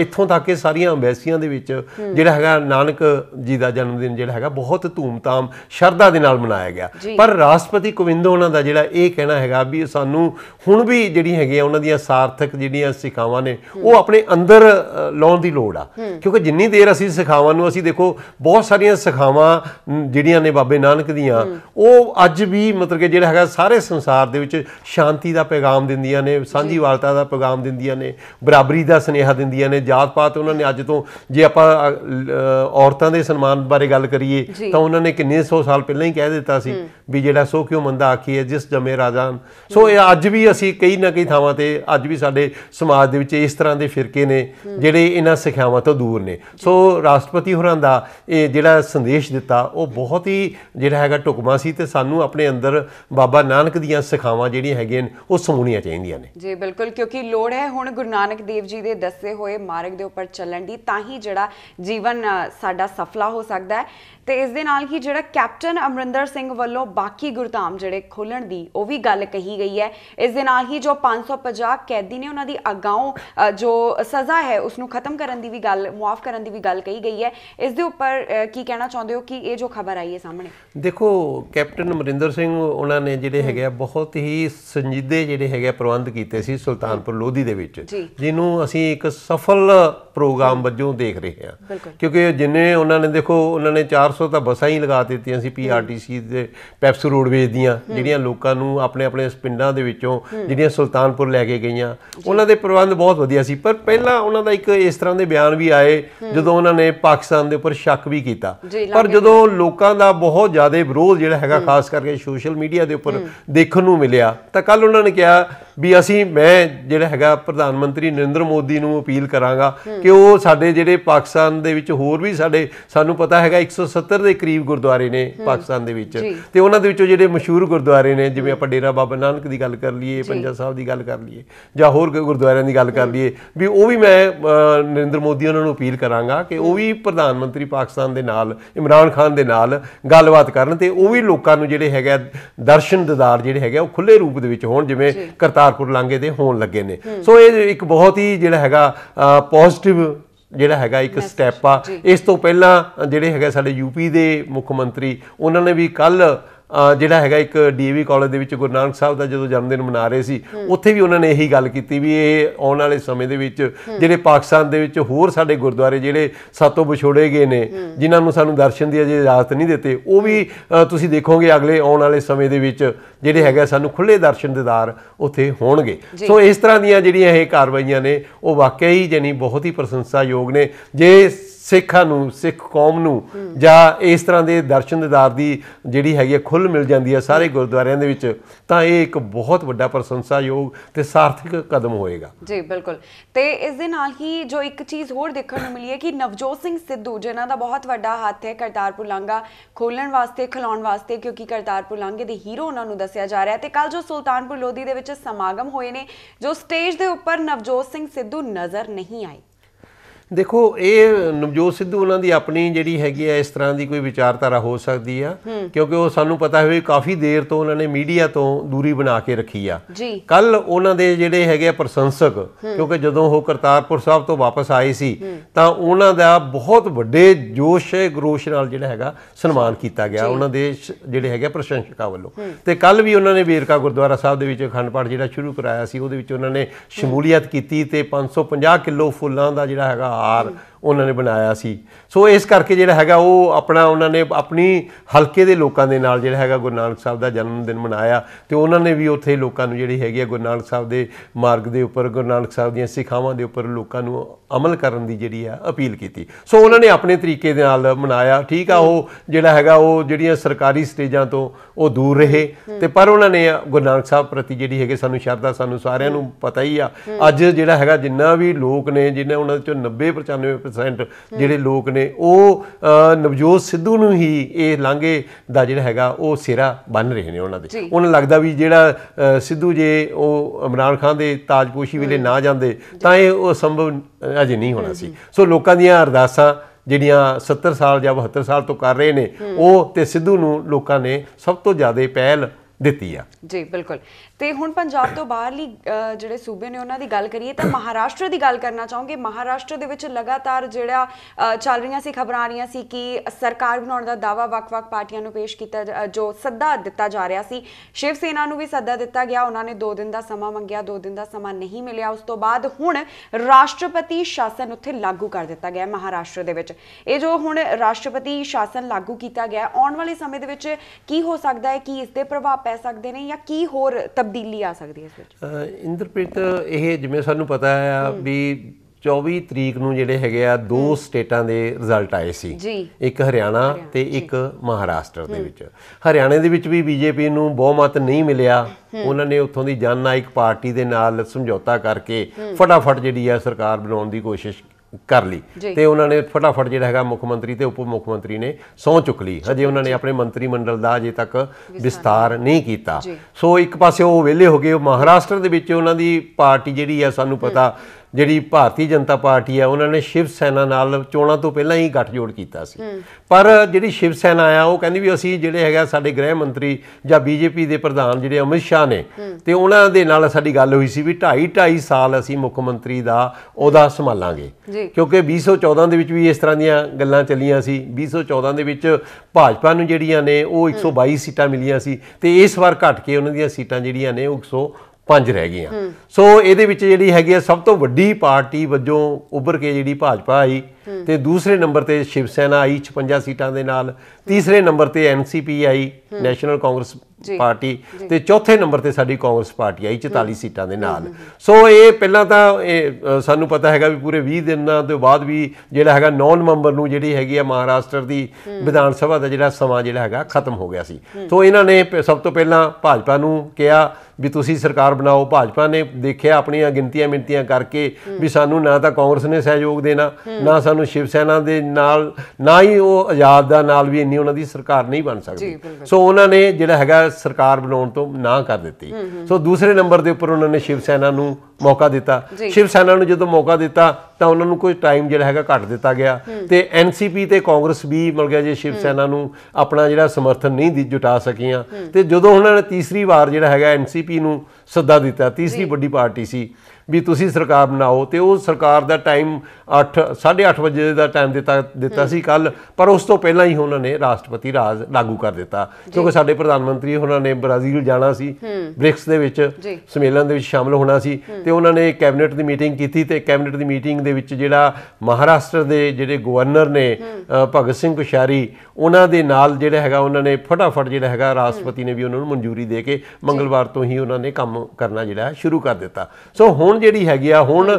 B: ਇੱਥੋਂ ਤੱਕ ਕਿ ਸਾਰੀਆਂ ਅੰਬੈਸੀਆਂ ਦੇ ਵਿੱਚ ਜਿਹੜਾ ਹੈਗਾ ਨਾਨਕ ਜੀ ਦਾ ਜਨਮ ਦਿਨ ਜਿਹੜਾ ਹੈਗਾ ਬਹੁਤ ਧੂਮਧਾਮ ਸ਼ਰਧਾ ਦੇ ਨਾਲ ਮਨਾਇਆ ਗਿਆ ਪਰ ਰਾਸ਼ਟਰਪਤੀ ਕੋਵਿੰਦ ਉਹਨਾਂ ਦਾ ਜਿਹੜਾ ਇਹ ਕਹਿਣਾ ਹੈਗਾ ਵੀ ਸਾਨੂੰ ਹੁਣ ਵੀ ਜਿਹੜੀ ਹੈਗੇ ਉਹਨਾਂ ਦੀਆਂ ਸਾਰਥਕ ਜਿਹੜੀਆਂ ਸਿਖਾਵਾਂ ਨੇ ਉਹ ਆਪਣੇ ਅੰਦਰ ਲਾਉਣ ਦੀ ਲੋੜ ਆ ਕਿਉਂਕਿ ਜਿੰਨੀ ਦੇਰ ਅਸੀਂ ਸਿਖਾਵਾਂ ਸਿਖਾਵਾਂ ਨੂੰ ਅਸੀਂ ਦੇਖੋ ਬਹੁਤ ਸਾਰੀਆਂ ਸਿਖਾਵਾਂ ਜਿਹੜੀਆਂ ਨੇ ਬਾਬੇ ਨਾਨਕ ਦੀਆਂ ਉਹ ਅੱਜ ਵੀ ਮਤਲਬ ਕਿ ਜਿਹੜਾ ਹੈਗਾ ਸਾਰੇ ਸੰਸਾਰ ਦੇ ਵਿੱਚ ਸ਼ਾਂਤੀ ਦਾ ਪੈਗਾਮ ਦਿੰਦੀਆਂ ਨੇ ਸਾਂਝੀ ਵਾਲਤਾ ਦਾ ਪੈਗਾਮ ਦਿੰਦੀਆਂ ਨੇ ਬਰਾਬਰੀ ਦਾ ਸਨੇਹਾ ਦਿੰਦੀਆਂ ਨੇ ਜਾਤ ਪਾਤ ਉਹਨਾਂ ਨੇ ਅੱਜ ਤੋਂ ਜੇ ਆਪਾਂ ਔਰਤਾਂ ਦੇ ਸਨਮਾਨ ਬਾਰੇ ਗੱਲ ਕਰੀਏ ਤਾਂ ਉਹਨਾਂ ਨੇ ਕਿੰਨੇ 100 ਸਾਲ ਪਹਿਲਾਂ ਹੀ ਕਹਿ ਦਿੱਤਾ ਸੀ ਵੀ ਜਿਹੜਾ ਸੋ ਕਿਉਂ ਮੰਦਾ ਆਖੀ ਹੈ ਜਿਸ ਜਮੇ ਰਾਜਾ ਸੋ ਇਹ ਅੱਜ ਵੀ ਅਸੀਂ ਕਈ ਨਾ ਕਈ ਥਾਵਾਂ ਤੇ ਅੱਜ ਵੀ ਸਾਡੇ ਸਮਾਜ ਦੇ ਵਿੱਚ ਇਸ ਤਰ੍ਹਾਂ ਦੇ ਫਿਰਕੇ ਨੇ ਜਿਹੜੇ ਇਹਨਾਂ ਸਿੱਖਿਆਵਾਂ ਤੋਂ ਦੂਰ ਨੇ ਸੋ ਰਾਸ਼ਟਰ ਰਾਸ਼ਟਰਪਤੀ ਹੋਰਾਂ ਦਾ ਇਹ ਜਿਹੜਾ ਸੰਦੇਸ਼ ਦਿੱਤਾ ਉਹ ਬਹੁਤ ਹੀ ਜਿਹੜਾ ਹੈਗਾ ਟੁਕਮਾ ਸੀ ਤੇ ਸਾਨੂੰ ਆਪਣੇ ਅੰਦਰ ਬਾਬਾ ਨਾਨਕ ਦੀਆਂ ਸਿਖਾਵਾਂ ਜਿਹੜੀਆਂ ਹੈਗੀਆਂ ਉਹ ਸਮੂਣੀਆਂ ਚਾਹੀਦੀਆਂ ਨੇ
A: ਜੀ ਬਿਲਕੁਲ ਕਿਉਂਕਿ ਲੋੜ ਹੈ ਹੁਣ ਗੁਰੂ ਨਾਨਕ ਦੇਵ ਜੀ ਦੇ ਦੱਸੇ ਹੋਏ ਮਾਰਗ ਦੇ ਉੱਪਰ ਚੱਲਣ ਦੀ ਤਾਂ ਹੀ ਜਿਹੜਾ ਜੀਵਨ ਸਾਡਾ ਸਫਲਾ ਹੋ ਸਕਦਾ ਹੈ ਤੇ ਇਸ ਦੇ ਨਾਲ ਹੀ ਜਿਹੜਾ ਕੈਪਟਨ ਅਮਰਿੰਦਰ ਸਿੰਘ ਵੱਲੋਂ ਬਾਕੀ ਗੁਰਧਾਮ ਜਿਹੜੇ ਖੋਲਣ ਦੀ ਉਹ ਵੀ ਗੱਲ ਕਹੀ ਗਈ ਹੈ ਇਸ ਦੇ ਨਾਲ ਹੀ ਜੋ 550 ਕੈਦੀ ਨੇ ਉਹਨਾਂ ਦੀ ਅਗਾਉਂ ਜੋ ਸਜ਼ਾ ਹੈ ਉਸ ਨੂੰ ਖਤਮ ਕਰਨ ਦੀ ਵੀ ਗੱਲ ਮਾਫ ਕਰਨ ਦੀ ਵੀ ਗੱਲ ਕਹੀ ਗਈ ਹੈ ਹੈ ਇਸ ਦੇ ਉੱਪਰ ਕੀ ਕਹਿਣਾ ਚਾਹੁੰਦੇ ਹੋ ਕਿ ਇਹ ਜੋ ਖਬਰ ਆਈ ਹੈ ਸਾਹਮਣੇ
B: ਦੇਖੋ ਕੈਪਟਨ ਅਮਰਿੰਦਰ ਸਿੰਘ ਉਹਨਾਂ ਨੇ ਜਿਹੜੇ ਹੈਗੇ ਬਹੁਤ ਹੀ ਸੰਜੀਦੇ ਜਿਹੜੇ ਹੈਗੇ ਪ੍ਰਬੰਧ ਕੀਤੇ ਸੀ ਸੁਲਤਾਨਪੁਰ ਲੋਧੀ ਦੇ ਵਿੱਚ ਜਿਹਨੂੰ ਅਸੀਂ ਇੱਕ ਸਫਲ ਪ੍ਰੋਗਰਾਮ ਵਜੋਂ ਦੇਖ ਰਹੇ ਹਾਂ ਕਿਉਂਕਿ ਜਿੰਨੇ ਉਹਨਾਂ ਨੇ ਦੇਖੋ ਉਹਨਾਂ ਨੇ 400 ਤਾਂ ਬੱਸਾਂ ਹੀ ਲਗਾ ਦਿੱਤੀਆਂ ਸੀ ਪੀਆਰਟੀਸੀ ਦੇ ਪੈਪਸੂ ਰੋਡਵੇਜ਼ ਦੀਆਂ ਜਿਹੜੀਆਂ ਲੋਕਾਂ ਨੂੰ ਆਪਣੇ ਆਪਣੇ ਪਿੰਡਾਂ ਦੇ ਵਿੱਚੋਂ ਜਿਹੜੀਆਂ ਸੁਲਤਾਨਪੁਰ ਲੈ ਕੇ ਗਈਆਂ ਉਹਨਾਂ ਦੇ ਪ੍ਰਬੰਧ ਬਹੁਤ ਵਧੀਆ ਸੀ ਪਰ ਪਹਿਲਾਂ ਉਹਨਾਂ ਦਾ ਇੱਕ ਇਸ ਤਰ੍ਹਾਂ ਦੇ ਬਿਆਨ ਵੀ ਆਏ ਜਦੋਂ ਉਹਨਾਂ ਨੇ ਪਾ ਪਾਕਿਸਤਾਨ ਦੇ ਉੱਪਰ ਸ਼ੱਕ ਵੀ ਕੀਤਾ ਪਰ ਜਦੋਂ ਲੋਕਾਂ ਦਾ ਬਹੁਤ ਜ਼ਿਆਦਾ ਵਿਰੋਧ ਜਿਹੜਾ ਹੈਗਾ ਖਾਸ ਕਰਕੇ ਸੋਸ਼ਲ ਮੀਡੀਆ ਦੇ ਉੱਪਰ ਦੇਖਣ ਨੂੰ ਮਿਲਿਆ ਤਾਂ ਕੱਲ ਉਹਨਾਂ ਨੇ ਕਿਹਾ ਵੀ ਅਸੀਂ ਮੈਂ ਜਿਹੜਾ ਹੈਗਾ ਪ੍ਰਧਾਨ ਮੰਤਰੀ ਨਰਿੰਦਰ ਮੋਦੀ ਨੂੰ ਅਪੀਲ ਕਰਾਂਗਾ ਕਿ ਉਹ ਸਾਡੇ ਜਿਹੜੇ ਪਾਕਿਸਤਾਨ ਦੇ ਵਿੱਚ ਹੋਰ ਵੀ ਸਾਡੇ ਸਾਨੂੰ ਪਤਾ ਹੈਗਾ 170 ਦੇ ਕਰੀਬ ਗੁਰਦੁਆਰੇ ਨੇ ਪਾਕਿਸਤਾਨ ਦੇ ਵਿੱਚ ਤੇ ਉਹਨਾਂ ਦੇ ਵਿੱਚੋਂ ਜਿਹੜੇ ਮਸ਼ਹੂਰ ਗੁਰਦੁਆਰੇ ਨੇ ਜਿਵੇਂ ਆਪਾਂ ਡੇਰਾ ਬਾਬਾ ਨਾਨਕ ਦੀ ਗੱਲ ਕਰ ਲਈਏ ਪੰਜਾ ਸਾਹਿਬ ਦੀ ਗੱਲ ਕਰ ਲਈਏ ਜਾਂ ਹੋਰ ਗੁਰਦੁਆਰਿਆਂ ਦੀ ਗੱਲ ਕਰ ਲਈਏ ਵੀ ਉਹ ਵੀ ਮੈਂ ਨਰਿੰਦਰ ਮੋਦੀ ਉਹਨਾਂ ਨੂੰ ਅਪੀਲ ਕਰਾਂਗਾ ਕਿ ਉਹ ਵੀ ਪ੍ਰਧਾਨ ਮੰਤਰੀ ਪਾਕਿਸਤਾਨ ਦੇ ਨਾਲ ਇਮਰਾਨ ਖਾਨ ਦੇ ਨਾਲ ਗੱਲਬਾਤ ਕਰਨ ਤੇ ਉਹ ਵੀ ਲੋਕਾਂ ਨੂੰ ਜਿਹੜੇ ਹੈਗਾ ਦਰਸ਼ਨ ਦਿਦਾਰ ਜਿਹੜੇ ਹੈਗਾ ਉਹ ਖੁੱਲੇ ਰੂਪ ਦੇ ਵਿੱਚ ਹੋਣ ਜਿਵੇਂ ਕਰਤਾ ਹੁਸ਼ਿਆਰਪੁਰ ਲਾਂਗੇ ਦੇ ਹੋਣ ਲੱਗੇ ਨੇ ਸੋ ਇਹ ਇੱਕ ਬਹੁਤ ਹੀ ਜਿਹੜਾ ਹੈਗਾ ਪੋਜ਼ਿਟਿਵ ਜਿਹੜਾ ਹੈਗਾ ਇੱਕ ਸਟੈਪ ਆ ਇਸ ਤੋਂ ਪਹਿਲਾਂ ਜਿਹੜੇ ਹੈਗਾ ਸਾਡੇ ਯੂਪੀ ਦੇ ਮੁੱਖ ਮੰਤਰੀ ਉਹਨਾਂ ਨੇ ਵੀ ਕੱਲ ਜਿਹੜਾ ਹੈਗਾ ਇੱਕ ਡੀਵੀ ਕਾਲਜ ਦੇ ਵਿੱਚ ਗੁਰੂ ਨਾਨਕ ਸਾਹਿਬ ਦਾ ਜਦੋਂ ਜਨਮ ਦਿਨ ਮਨਾ ਰਹੇ ਸੀ ਉੱਥੇ ਵੀ ਉਹਨਾਂ ਨੇ ਇਹੀ ਗੱਲ ਕੀਤੀ ਵੀ ਇਹ ਆਉਣ ਵਾਲੇ ਸਮੇਂ ਦੇ ਵਿੱਚ ਜਿਹੜੇ ਪਾਕਿਸਤਾਨ ਦੇ ਵਿੱਚ ਹੋਰ ਸਾਡੇ ਗੁਰਦੁਆਰੇ ਜਿਹੜੇ ਸਾਤੋਂ ਵਿਛੋੜੇ ਗਏ ਨੇ ਜਿਨ੍ਹਾਂ ਨੂੰ ਸਾਨੂੰ ਦਰਸ਼ਨ ਦੀ ਅਜੇ ਇਜਾਜ਼ਤ ਨਹੀਂ ਦਿੱਤੇ ਉਹ ਵੀ ਤੁਸੀਂ ਦੇਖੋਗੇ ਅਗਲੇ ਆਉਣ ਵਾਲੇ ਸਮੇਂ ਦੇ ਵਿੱਚ ਜਿਹੜੇ ਹੈਗਾ ਸਾਨੂੰ ਖੁੱਲੇ ਦਰਸ਼ਨ ਦੇਦਾਰ ਉੱਥੇ ਹੋਣਗੇ ਸੋ ਇਸ ਤਰ੍ਹਾਂ ਦੀਆਂ ਜਿਹੜੀਆਂ ਇਹ ਕਾਰਵਾਈਆਂ ਨੇ ਉਹ ਵਾਕਈ ਜਾਨੀ ਬਹੁਤ ਹੀ ਪ੍ਰਸ਼ੰਸਾਯੋਗ ਨੇ ਜੇ ਸਿੱਖਾਂ ਨੂੰ ਸਿੱਖ ਕੌਮ ਨੂੰ ਜਾਂ ਇਸ ਤਰ੍ਹਾਂ ਦੇ ਦੇਦਾਰ ਦੀ ਜਿਹੜੀ ਹੈਗੀ ਖੁੱਲ ਮਿਲ ਜਾਂਦੀ ਹੈ ਸਾਰੇ ਗੁਰਦੁਆਰਿਆਂ ਦੇ ਵਿੱਚ ਤਾਂ ਇਹ ਇੱਕ ਬਹੁਤ ਵੱਡਾ ਪ੍ਰਸ਼ੰਸਾਯੋਗ ਤੇ ਸਾਰਥਿਕ ਕਦਮ ਹੋਏਗਾ
A: ਜੀ ਬਿਲਕੁਲ ਤੇ ਇਸ ਦੇ ਨਾਲ ਹੀ ਜੋ ਇੱਕ ਚੀਜ਼ ਹੋਰ ਦੇਖਣ ਨੂੰ ਮਿਲੀ ਹੈ ਕਿ ਨਵਜੋਤ ਸਿੰਘ ਸਿੱਧੂ ਜਿਨ੍ਹਾਂ ਦਾ ਬਹੁਤ ਵੱਡਾ ਹੱਥ ਹੈ ਕਰਤਾਰਪੁਰ ਲਾਂਘਾ ਖੋਲਣ ਵਾਸਤੇ ਖਲਾਉਣ ਵਾਸਤੇ ਕਿਉਂਕਿ ਕਰਤਾਰਪੁਰ ਲਾਂਘੇ ਦੇ ਹੀਰੋ ਉਹਨਾਂ ਨੂੰ ਦੱਸਿਆ ਜਾ ਰਿਹਾ ਤੇ ਕੱਲ ਜੋ ਸੁਲਤਾਨਪੁਰ ਲੋਧੀ ਦੇ ਵਿੱਚ ਸਮਾਗਮ ਹੋਏ ਨੇ ਜੋ ਸਟੇਜ ਦੇ ਉੱਪਰ ਨਵਜੋਤ ਸਿੰਘ ਸਿੱਧੂ ਨਜ਼ਰ ਨਹੀਂ ਆਏ
B: ਦੇਖੋ ਇਹ ਨਵਜੋਤ ਸਿੱਧੂ ਉਹਨਾਂ ਦੀ ਆਪਣੀ ਜਿਹੜੀ ਹੈਗੀ ਹੈ ਇਸ ਤਰ੍ਹਾਂ ਦੀ ਕੋਈ ਵਿਚਾਰਧਾਰਾ ਹੋ ਸਕਦੀ ਆ ਕਿਉਂਕਿ ਉਹ ਸਾਨੂੰ ਪਤਾ ਹੈ ਵੀ ਕਾਫੀ ਦੇਰ ਤੋਂ ਉਹਨਾਂ ਨੇ ਮੀਡੀਆ ਤੋਂ ਦੂਰੀ ਬਣਾ ਕੇ ਰੱਖੀ ਆ ਕੱਲ ਉਹਨਾਂ ਦੇ ਜਿਹੜੇ ਹੈਗੇ ਪ੍ਰਸ਼ੰਸਕ ਕਿਉਂਕਿ ਜਦੋਂ ਉਹ ਕਰਤਾਰਪੁਰ ਸਾਹਿਬ ਤੋਂ ਵਾਪਸ ਆਏ ਸੀ ਤਾਂ ਉਹਨਾਂ ਦਾ ਬਹੁਤ ਵੱਡੇ ਜੋਸ਼ ਗਰੋਸ਼ ਨਾਲ ਜਿਹੜਾ ਹੈਗਾ ਸਨਮਾਨ ਕੀਤਾ ਗਿਆ ਉਹਨਾਂ ਦੇ ਜਿਹੜੇ ਹੈਗੇ ਪ੍ਰਸ਼ੰਸਕਾਂ ਵੱਲੋਂ ਤੇ ਕੱਲ ਵੀ ਉਹਨਾਂ ਨੇ ਵੇਰਕਾ ਗੁਰਦੁਆਰਾ ਸਾਹਿਬ ਦੇ ਵਿੱਚ ਅਖੰਡ ਪਾਠ ਜਿਹੜਾ ਸ਼ੁਰੂ ਕਰਾਇਆ ਸੀ ਉਹਦੇ ਵਿੱਚ ਉਹਨਾਂ ਨੇ ਸ਼ਮੂਲੀਅਤ ਕੀਤੀ ਤੇ 550 ਕਿਲੋ ਫੁੱਲਾਂ ਦਾ ਜਿਹੜਾ ਹੈਗਾ ਹਾਰ ਉਹਨਾਂ ਨੇ ਬਣਾਇਆ ਸੀ ਸੋ ਇਸ ਕਰਕੇ ਜਿਹੜਾ ਹੈਗਾ ਉਹ ਆਪਣਾ ਉਹਨਾਂ ਨੇ ਆਪਣੀ ਹਲਕੇ ਦੇ ਲੋਕਾਂ ਦੇ ਨਾਲ ਜਿਹੜਾ ਹੈਗਾ ਗੁਰੂ ਨਾਨਕ ਸਾਹਿਬ ਦਾ ਜਨਮ ਦਿਨ ਮਨਾਇਆ ਤੇ ਉਹਨਾਂ ਨੇ ਵੀ ਉੱਥੇ ਲੋਕਾਂ ਨੂੰ ਜਿਹੜੀ ਹੈਗੀ ਹੈ ਗੁਰੂ ਨਾਨਕ ਸਾਹਿਬ ਦੇ ਮਾਰਗ ਦੇ ਉੱਪਰ ਗੁਰੂ ਨਾਨਕ ਸਾਹਿਬ ਦੀਆਂ ਸਿੱਖਾਵਾਂ ਦੇ ਉੱਪਰ ਲੋਕਾਂ ਨੂੰ ਅਮਲ ਕਰਨ ਦੀ ਜਿਹੜੀ ਹੈ ਅਪੀਲ ਕੀਤੀ ਸੋ ਉਹਨਾਂ ਨੇ ਆਪਣੇ ਤਰੀਕੇ ਦੇ ਨਾਲ ਮਨਾਇਆ ਠੀਕ ਆ ਉਹ ਜਿਹੜਾ ਹੈਗਾ ਉਹ ਜਿਹੜੀਆਂ ਸਰਕਾਰੀ ਸਟੇਜਾਂ ਤੋਂ ਉਹ ਦੂਰ ਰਹੇ ਤੇ ਪਰ ਉਹਨਾਂ ਨੇ ਗੁਰੂ ਨਾਨਕ ਸਾਹਿਬ ਪ੍ਰਤੀ ਜਿਹੜੀ ਹੈਗੇ ਸਾਨੂੰ ਸ਼ਰਧਾ ਸਾਨੂੰ ਸਾਰਿਆਂ ਨੂੰ ਪਤਾ ਹੀ ਆ ਅੱਜ ਜਿਹੜਾ ਹੈਗਾ ਜਿੰਨਾ ਵੀ ਲੋਕ ਨੇ ਜਿਨ੍ਹਾਂ ਉਹਨਾਂ ਚੋਂ 90 95 1% ਜਿਹੜੇ ਲੋਕ ਨੇ ਉਹ ਨਵਜੋਤ ਸਿੱਧੂ ਨੂੰ ਹੀ ਇਹ ਲਾਂਗੇ ਦਾ ਜਿਹੜਾ ਹੈਗਾ ਉਹ ਸਿਰਾ ਬਣ ਰਹੇ ਨੇ ਉਹਨਾਂ ਦੇ ਉਹਨਾਂ ਲੱਗਦਾ ਵੀ ਜਿਹੜਾ ਸਿੱਧੂ ਜੇ ਉਹ ਇਮਰਾਨ ਖਾਨ ਦੇ ਤਾਜਪੋਸ਼ੀ ਵੇਲੇ ਨਾ ਜਾਂਦੇ ਤਾਂ ਇਹ ਉਹ ਸੰਭਵ ਅਜੇ ਨਹੀਂ ਹੋਣਾ ਸੀ ਸੋ ਲੋਕਾਂ ਦੀਆਂ ਅਰਦਾਸਾਂ ਜਿਹੜੀਆਂ 70 ਸਾਲ ਜਾਂ 72 ਸਾਲ ਤੋਂ ਕਰ ਰਹੇ ਨੇ ਉਹ ਤੇ ਸਿੱਧੂ ਨੂੰ ਲੋਕਾਂ ਨੇ ਸਭ ਤੋਂ ਜ਼ਿਆਦਾ ਪਹਿਲ ਦਿੱਤੀ ਆ
A: ਜੀ ਬਿਲਕੁਲ ਤੇ ਹੁਣ ਪੰਜਾਬ ਤੋਂ ਬਾਹਰਲੀ ਜਿਹੜੇ ਸੂਬੇ ਨੇ ਉਹਨਾਂ ਦੀ ਗੱਲ ਕਰੀਏ ਤਾਂ ਮਹਾਰਾਸ਼ਟਰ ਦੀ ਗੱਲ ਕਰਨਾ ਚਾਹੂੰਗੇ ਮਹਾਰਾਸ਼ਟਰ ਦੇ ਵਿੱਚ ਲਗਾਤਾਰ ਜਿਹੜਾ ਚੱਲ ਰਹੀਆਂ ਸੀ ਖਬਰਾਂ ਆ ਰਹੀਆਂ ਸੀ ਕਿ ਸਰਕਾਰ ਬਣਾਉਣ ਦਾ ਦਾਵਾ ਵੱਖ-ਵੱਖ ਪਾਰਟੀਆਂ ਨੂੰ ਪੇਸ਼ ਕੀਤਾ ਜੋ ਸੱਦਾ ਦਿੱਤਾ ਜਾ ਰਿਹਾ ਸੀ ਸ਼ਿਵ ਸੇਨਾ ਨੂੰ ਵੀ ਸੱਦਾ ਦਿੱਤਾ ਗਿਆ ਉਹਨਾਂ ਨੇ 2 ਦਿਨ ਦਾ ਸਮਾਂ ਮੰਗਿਆ 2 ਦਿਨ ਦਾ ਸਮਾਂ ਨਹੀਂ ਮਿਲਿਆ ਉਸ ਤੋਂ ਬਾਅਦ ਹੁਣ ਰਾਸ਼ਟਰਪਤੀ ਸ਼ਾਸਨ ਉੱਥੇ ਲਾਗੂ ਕਰ ਦਿੱਤਾ ਗਿਆ ਮਹਾਰਾਸ਼ਟਰ ਦੇ ਵਿੱਚ ਇਹ ਜੋ ਹੁਣ ਰਾਸ਼ਟਰਪਤੀ ਸ਼ਾਸਨ ਲਾਗੂ ਕੀਤਾ ਗਿਆ ਆਉਣ ਵਾਲੇ ਸਮੇਂ ਦੇ ਵਿੱਚ ਕੀ ਹੋ ਸਕਦਾ ਹੈ ਕੀ ਇਸ ਦੇ ਪ੍ਰਭਾਵ ਪੈ ਸਕਦੇ ਨੇ ਜਾਂ ਕੀ ਹੋਰ ਤਬਦੀਲੀ ਆ ਸਕਦੀ ਹੈ ਇਸ
B: ਵਿੱਚ ਇੰਦਰਪ੍ਰੀਤ ਇਹ ਜਿਵੇਂ ਸਾਨੂੰ ਪਤਾ ਹੈ ਵੀ 24 ਤਰੀਕ ਨੂੰ ਜਿਹੜੇ ਹੈਗੇ ਆ ਦੋ ਸਟੇਟਾਂ ਦੇ ਰਿਜ਼ਲਟ ਆਏ ਸੀ ਇੱਕ ਹਰਿਆਣਾ ਤੇ ਇੱਕ ਮਹਾਰਾਸ਼ਟਰ ਦੇ ਵਿੱਚ ਹਰਿਆਣੇ ਦੇ ਵਿੱਚ ਵੀ ਬੀਜੇਪੀ ਨੂੰ ਬਹੁਮਤ ਨਹੀਂ ਮਿਲਿਆ ਉਹਨਾਂ ਨੇ ਉੱਥੋਂ ਦੀ ਜਨ ਨਾਇਕ ਪਾਰਟੀ ਦੇ ਨਾਲ ਸਮਝੌਤਾ ਕਰਕੇ ਫਟਾਫਟ ਜਿਹੜੀ ਆ ਸਰਕਾਰ ਬਣਾਉਣ ਦੀ ਕੋਸ਼ਿਸ਼ ਕਰ ਲਈ ਤੇ ਉਹਨਾਂ ਨੇ ਫਟਾਫਟ ਜਿਹੜਾ ਹੈਗਾ ਮੁੱਖ ਮੰਤਰੀ ਤੇ ਉਪ ਮੁੱਖ ਮੰਤਰੀ ਨੇ ਸੌਂ ਚੁੱਕ ਲਈ ਹਜੇ ਉਹਨਾਂ ਨੇ ਆਪਣੇ ਮੰਤਰੀ ਮੰਡਲ ਦਾ ਅਜੇ ਤੱਕ ਵਿਸਤਾਰ ਨਹੀਂ ਕੀਤਾ ਸੋ ਇੱਕ ਪਾਸੇ ਉਹ ਵਿਹਲੇ ਹੋ ਗਏ ਮਹਾਰਾਸ਼ਟਰ ਦੇ ਵਿੱਚ ਉਹਨਾਂ ਦੀ ਪਾਰਟੀ ਜਿਹੜੀ ਹੈ ਸਾਨੂੰ ਪਤਾ ਜਿਹੜੀ ਭਾਰਤੀ ਜਨਤਾ ਪਾਰਟੀ ਹੈ ਉਹਨਾਂ ਨੇ ਸ਼ਿਵ ਸੈਨਾ ਨਾਲ ਚੋਣਾਂ ਤੋਂ ਪਹਿਲਾਂ ਹੀ ਗੱਠਜੋੜ ਕੀਤਾ ਸੀ ਪਰ ਜਿਹੜੀ ਸ਼ਿਵ ਸੈਨਾ ਆ ਉਹ ਕਹਿੰਦੀ ਵੀ ਅਸੀਂ ਜਿਹੜੇ ਹੈਗਾ ਸਾਡੇ ਗ੍ਰਹਿ ਮੰਤਰੀ ਜਾਂ ਬੀਜੇਪੀ ਦੇ ਪ੍ਰਧਾਨ ਜਿਹੜੇ ਅਮਿਤ ਸ਼ਾਹ ਨੇ ਤੇ ਉਹਨਾਂ ਦੇ ਨਾਲ ਸਾਡੀ ਗੱਲ ਹੋਈ ਸੀ ਵੀ 2.5 2.5 ਸਾਲ ਅਸੀਂ ਮੁੱਖ ਮੰਤਰੀ ਦਾ ਉਹਦਾ ਸੰਭਾਲਾਂਗੇ ਕਿਉਂਕਿ 2014 ਦੇ ਵਿੱਚ ਵੀ ਇਸ ਤਰ੍ਹਾਂ ਦੀਆਂ ਗੱਲਾਂ ਚੱਲੀਆਂ ਸੀ 2014 ਦੇ ਵਿੱਚ ਭਾਜਪਾ ਨੂੰ ਜਿਹੜੀਆਂ ਨੇ ਉਹ 122 ਸੀਟਾਂ ਮਿਲੀਆਂ ਸੀ ਤੇ ਇਸ ਵਾਰ ਘਟ ਕੇ ਉਹਨਾਂ ਦੀਆਂ ਸੀਟਾਂ ਜਿਹੜੀਆਂ ਨੇ ਉਹ ਪੰਜ ਰਹਿ ਗਈਆਂ ਸੋ ਇਹਦੇ ਵਿੱਚ ਜਿਹੜੀ ਹੈਗੀ ਆ ਸਭ ਤੋਂ ਵੱਡੀ ਪਾਰਟੀ ਵੱਜੋਂ ਉੱਭਰ ਕੇ ਜਿਹੜੀ ਭਾਜਪਾ ਆਈ ਤੇ ਦੂਸਰੇ ਨੰਬਰ ਤੇ ਸ਼ਿਵ ਸੈਨਾ ਆਈ 56 ਸੀਟਾਂ ਦੇ ਨਾਲ ਤੀਸਰੇ ਨੰਬਰ ਤੇ ਐਨਸੀਪੀ ਆਈ ਨੈਸ਼ਨਲ ਕਾਂਗਰਸ ਪਾਰਟੀ ਤੇ ਚੌਥੇ ਨੰਬਰ ਤੇ ਸਾਡੀ ਕਾਂਗਰਸ ਪਾਰਟੀ ਆਈ 44 ਸੀਟਾਂ ਦੇ ਨਾਲ ਸੋ ਇਹ ਪਹਿਲਾਂ ਤਾਂ ਇਹ ਸਾਨੂੰ ਪਤਾ ਹੈਗਾ ਵੀ ਪੂਰੇ 20 ਦਿਨਾਂ ਤੋਂ ਬਾਅਦ ਵੀ ਜਿਹੜਾ ਹੈਗਾ 9 ਨਵੰਬਰ ਨੂੰ ਜਿਹੜੀ ਹੈਗੀ ਆ ਮਹਾਰਾਸ਼ਟਰ ਦੀ ਵਿਧਾਨ ਸਭਾ ਦਾ ਜਿਹੜਾ ਸਮਾਂ ਜਿਹੜਾ ਹੈਗਾ ਖਤਮ ਹੋ ਗਿਆ ਸੀ ਸੋ ਇਹਨਾਂ ਨੇ ਸਭ ਤੋਂ ਪਹਿਲਾਂ ਭਾਜਪਾ ਨੂੰ ਕਿਹਾ ਵੀ ਤੁਸੀਂ ਸਰਕਾਰ ਬਣਾਓ ਭਾਜਪਾ ਨੇ ਦੇਖਿਆ ਆਪਣੀਆਂ ਗਿਣਤੀਆਂ ਮਿੰਤੀਆਂ ਕਰਕੇ ਵੀ ਸਾਨੂੰ ਨਾ ਤਾਂ ਕਾਂਗਰਸ ਨੇ ਸਹਿਯੋਗ ਦੇਣਾ ਨਾ ਨੂੰ ਸ਼ਿਵ ਸੈਨਾ ਦੇ ਨਾਲ ਨਾ ਹੀ ਉਹ ਆਜ਼ਾਦ ਦਾ ਨਾਲ ਵੀ ਇੰਨੀ ਉਹਨਾਂ ਦੀ ਸਰਕਾਰ ਨਹੀਂ ਬਣ ਸਕਦੀ ਸੋ ਉਹਨਾਂ ਨੇ ਜਿਹੜਾ ਹੈਗਾ ਸਰਕਾਰ ਬਣਾਉਣ ਤੋਂ ਨਾ ਕਰ ਦਿੱਤੀ ਸੋ ਦੂਸਰੇ ਨੰਬਰ ਦੇ ਉੱਪਰ ਉਹਨਾਂ ਨੇ ਸ਼ਿਵ ਸੈਨਾ ਨੂੰ ਮੌਕਾ ਦਿੱਤਾ ਸ਼ਿਵ ਸੈਨਾ ਨੂੰ ਜਦੋਂ ਮੌਕਾ ਦਿੱਤਾ ਤਾਂ ਉਹਨਾਂ ਨੂੰ ਕੋਈ ਟਾਈਮ ਜਿਹੜਾ ਹੈਗਾ ਘੱਟ ਦਿੱਤਾ ਗਿਆ ਤੇ ਐਨਸੀਪੀ ਤੇ ਕਾਂਗਰਸ ਵੀ ਮਿਲ ਗਿਆ ਜੇ ਸ਼ਿਵ ਸੈਨਾ ਨੂੰ ਆਪਣਾ ਜਿਹੜਾ ਸਮਰਥਨ ਨਹੀਂ ਦੀ ਜੁਟਾ ਸਕੀਆਂ ਤੇ ਜਦੋਂ ਉਹਨਾਂ ਨੇ ਤੀਸਰੀ ਵਾਰ ਜਿਹੜਾ ਹੈਗਾ ਐਨਸੀਪੀ ਨੂੰ ਸੱਦਾ ਦਿੱਤਾ ਤੀਸਰੀ ਵੱਡੀ ਪਾਰਟੀ ਸੀ ਵੀ ਤੁਸੀਂ ਸਰਕਾਰ ਬਣਾਓ ਤੇ ਉਹ ਸਰਕਾਰ ਦਾ ਟਾਈਮ 8 8:30 ਵਜੇ ਦਾ ਟਾਈਮ ਦਿੱਤਾ ਦਿੱਤਾ ਸੀ ਕੱਲ ਪਰ ਉਸ ਤੋਂ ਪਹਿਲਾਂ ਹੀ ਉਹਨਾਂ ਨੇ ਰਾਸ਼ਟਰਪਤੀ ਰਾਜ ਲਾਗੂ ਕਰ ਦਿੱਤਾ ਕਿਉਂਕਿ ਸਾਡੇ ਪ੍ਰਧਾਨ ਮੰਤਰੀ ਉਹਨਾਂ ਨੇ ਬ੍ਰਾਜ਼ੀਲ ਜਾਣਾ ਸੀ ਬ੍ਰਿਕਸ ਦੇ ਵਿੱਚ ਸੰਮੇਲਨ ਦੇ ਵਿੱਚ ਸ਼ਾਮਲ ਹੋਣਾ ਸੀ ਤੇ ਉਹਨਾਂ ਨੇ ਕੈਬਨਿਟ ਦੀ ਮੀਟਿੰਗ ਕੀਤੀ ਤੇ ਕੈਬਨਿਟ ਦੀ ਮੀਟਿੰਗ ਦੇ ਵਿੱਚ ਜਿਹੜਾ ਮਹਾਰਾਸ਼ਟਰ ਦੇ ਜਿਹੜੇ ਗਵਰਨਰ ਨੇ ਭਗਤ ਸਿੰਘ ਕੁਸ਼ਾਰੀ ਉਹਨਾਂ ਦੇ ਨਾਲ ਜਿਹੜਾ ਹੈਗਾ ਉਹਨਾਂ ਨੇ ਫਟਾਫਟ ਜਿਹੜਾ ਹੈਗਾ ਰਾਸ਼ਟਰਪਤੀ ਨੇ ਵੀ ਉਹਨਾਂ ਨੂੰ ਮਨਜ਼ੂਰੀ ਦੇ ਕੇ ਮੰਗਲਵਾਰ ਤੋਂ ਹੀ ਉਹਨਾਂ ਨੇ ਕੰਮ ਕਰਨਾ ਜਿਹੜਾ ਸ਼ੁਰੂ ਕਰ ਦਿੱਤਾ ਸੋ ਹੁਣ ਜਿਹੜੀ ਹੈਗੀ ਆ ਹੁਣ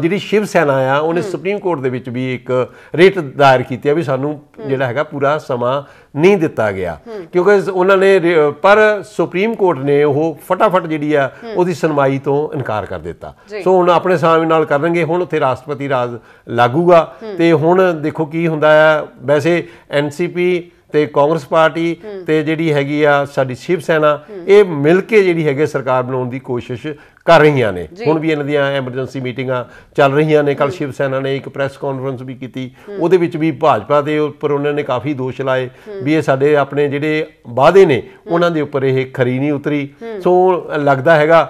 B: ਜਿਹੜੀ ਸ਼ਿਵ ਸੈਨਾ ਆ ਉਹਨੇ ਸੁਪਰੀਮ ਕੋਰਟ ਦੇ ਵਿੱਚ ਵੀ ਇੱਕ ਰੇਟ ਦਾਇਰ ਕੀਤੀ ਆ ਵੀ ਸਾਨੂੰ ਜਿਹੜਾ ਹੈਗਾ ਪੂਰਾ ਸਮਾਂ ਨਹੀਂ ਦਿੱਤਾ ਗਿਆ ਕਿਉਂਕਿ ਉਹਨਾਂ ਨੇ ਪਰ ਸੁਪਰੀਮ ਕੋਰਟ ਨੇ ਉਹ ਫਟਾਫਟ ਜਿਹੜੀ ਆ ਉਹਦੀ ਸੁਣਵਾਈ ਤੋਂ ਇਨਕਾਰ ਕਰ ਦਿੱਤਾ ਸੋ ਹੁਣ ਆਪਣੇ ਸਾਹਮਣੇ ਨਾਲ ਕਰਨਗੇ ਹੁਣ ਉੱਥੇ ਰਾਸ਼ਟਰਪਤੀ ਰਾਜ ਲਾਗੂਗਾ ਤੇ ਹੁਣ ਦੇਖੋ ਕੀ ਹੁੰਦਾ ਆ ਵੈਸੇ ਐਨਸੀ ਬੀਜੇਪੀ ਤੇ ਕਾਂਗਰਸ ਪਾਰਟੀ ਤੇ ਜਿਹੜੀ ਹੈਗੀ ਆ ਸਾਡੀ ਸ਼ਿਵ ਸੈਨਾ ਇਹ ਮਿਲ ਕੇ ਜਿਹੜੀ ਹੈਗੇ ਸਰਕਾਰ ਬਣਾਉਣ ਦੀ ਕੋਸ਼ਿਸ਼ ਕਰ ਰਹੀਆਂ ਨੇ ਹੁਣ ਵੀ ਇਹਨਾਂ ਦੀਆਂ ਐਮਰਜੈਂਸੀ ਮੀਟਿੰਗਾਂ ਚੱਲ ਰਹੀਆਂ ਨੇ ਕੱਲ ਸ਼ਿਵ ਸੈਨਾ ਨੇ ਇੱਕ ਪ੍ਰੈਸ ਕਾਨਫਰੰਸ ਵੀ ਕੀਤੀ ਉਹਦੇ ਵਿੱਚ ਵੀ ਭਾਜਪਾ ਦੇ ਉੱਪਰ ਉਹਨਾਂ ਨੇ ਕਾਫੀ ਦੋਸ਼ ਲਾਏ ਵੀ ਇਹ ਸਾਡੇ ਆਪਣੇ ਜਿਹੜੇ ਵਾਅਦੇ ਨੇ ਉਹਨਾਂ ਦੇ ਉੱਪਰ ਇਹ ਖਰੀ ਨਹੀਂ ਉਤਰੀ ਸੋ ਲੱਗਦਾ ਹੈਗਾ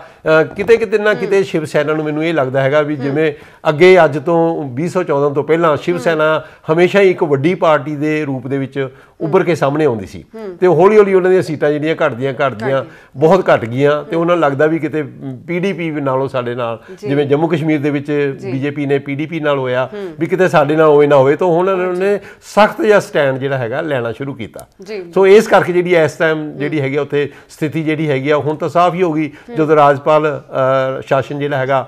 B: ਕਿਤੇ ਕਿਤੇ ਨਾ ਕਿਤੇ ਸ਼ਿਵ ਸੈਨਾ ਨੂੰ ਮੈਨੂੰ ਇਹ ਲੱਗਦਾ ਹੈਗਾ ਵੀ ਜਿਵੇਂ ਅੱਗੇ ਅੱਜ ਤੋਂ 2014 ਤੋਂ ਪਹਿਲਾਂ ਸ਼ਿਵ ਸੈਨਾ ਹਮੇਸ਼ਾ ਹੀ ਇੱਕ ਵੱਡੀ ਪਾਰਟੀ ਦੇ ਰੂਪ ਦੇ ਵਿੱਚ ਉੱਭਰ ਕੇ ਸਾਹਮਣੇ ਆਉਂਦੀ ਸੀ ਤੇ ਹੌਲੀ ਹੌਲੀ ਉਹਨਾਂ ਦੀਆਂ ਸੀਟਾਂ ਜਿਹੜੀਆਂ ਘਟਦੀਆਂ ਘਟਦੀਆਂ ਬਹੁਤ ਘਟ ਗਈਆਂ ਤੇ ਉਹਨਾਂ ਲੱਗਦਾ ਵੀ ਕਿਤੇ ਪੀਡੀਪੀ ਨਾਲੋਂ ਸਾਡੇ ਨਾਲ ਜਿਵੇਂ ਜੰਮੂ ਕਸ਼ਮੀਰ ਦੇ ਵਿੱਚ ਬੀਜੇਪੀ ਨੇ ਪੀਡੀਪੀ ਨਾਲ ਹੋਇਆ ਵੀ ਕਿਤੇ ਸਾਡੇ ਨਾਲ ਹੋਏ ਨਾ ਹੋਏ ਤਾਂ ਹੁਣ ਉਹਨਾਂ ਨੇ ਸਖਤ ਜਿਹਾ ਸਟੈਂਡ ਜਿਹੜਾ ਹੈਗਾ ਲੈਣਾ ਸ਼ੁਰੂ ਕੀਤਾ ਸੋ ਇਸ ਕਰਕੇ ਜਿਹੜੀ ਇਸ ਟਾਈਮ ਜਿਹੜੀ ਹੈਗੀ ਉੱਥੇ ਸਥਿਤੀ ਜਿਹੜੀ ਹੈਗੀ ਆ ਹੁਣ ਤਾਂ ਸਾਫ਼ ਹੀ ਹੋ ਗਈ ਜਦੋਂ ਰਾਜਪਾਲ ਨਾਲ ਸ਼ਾਸਨ ਜਿਹੜਾ ਹੈਗਾ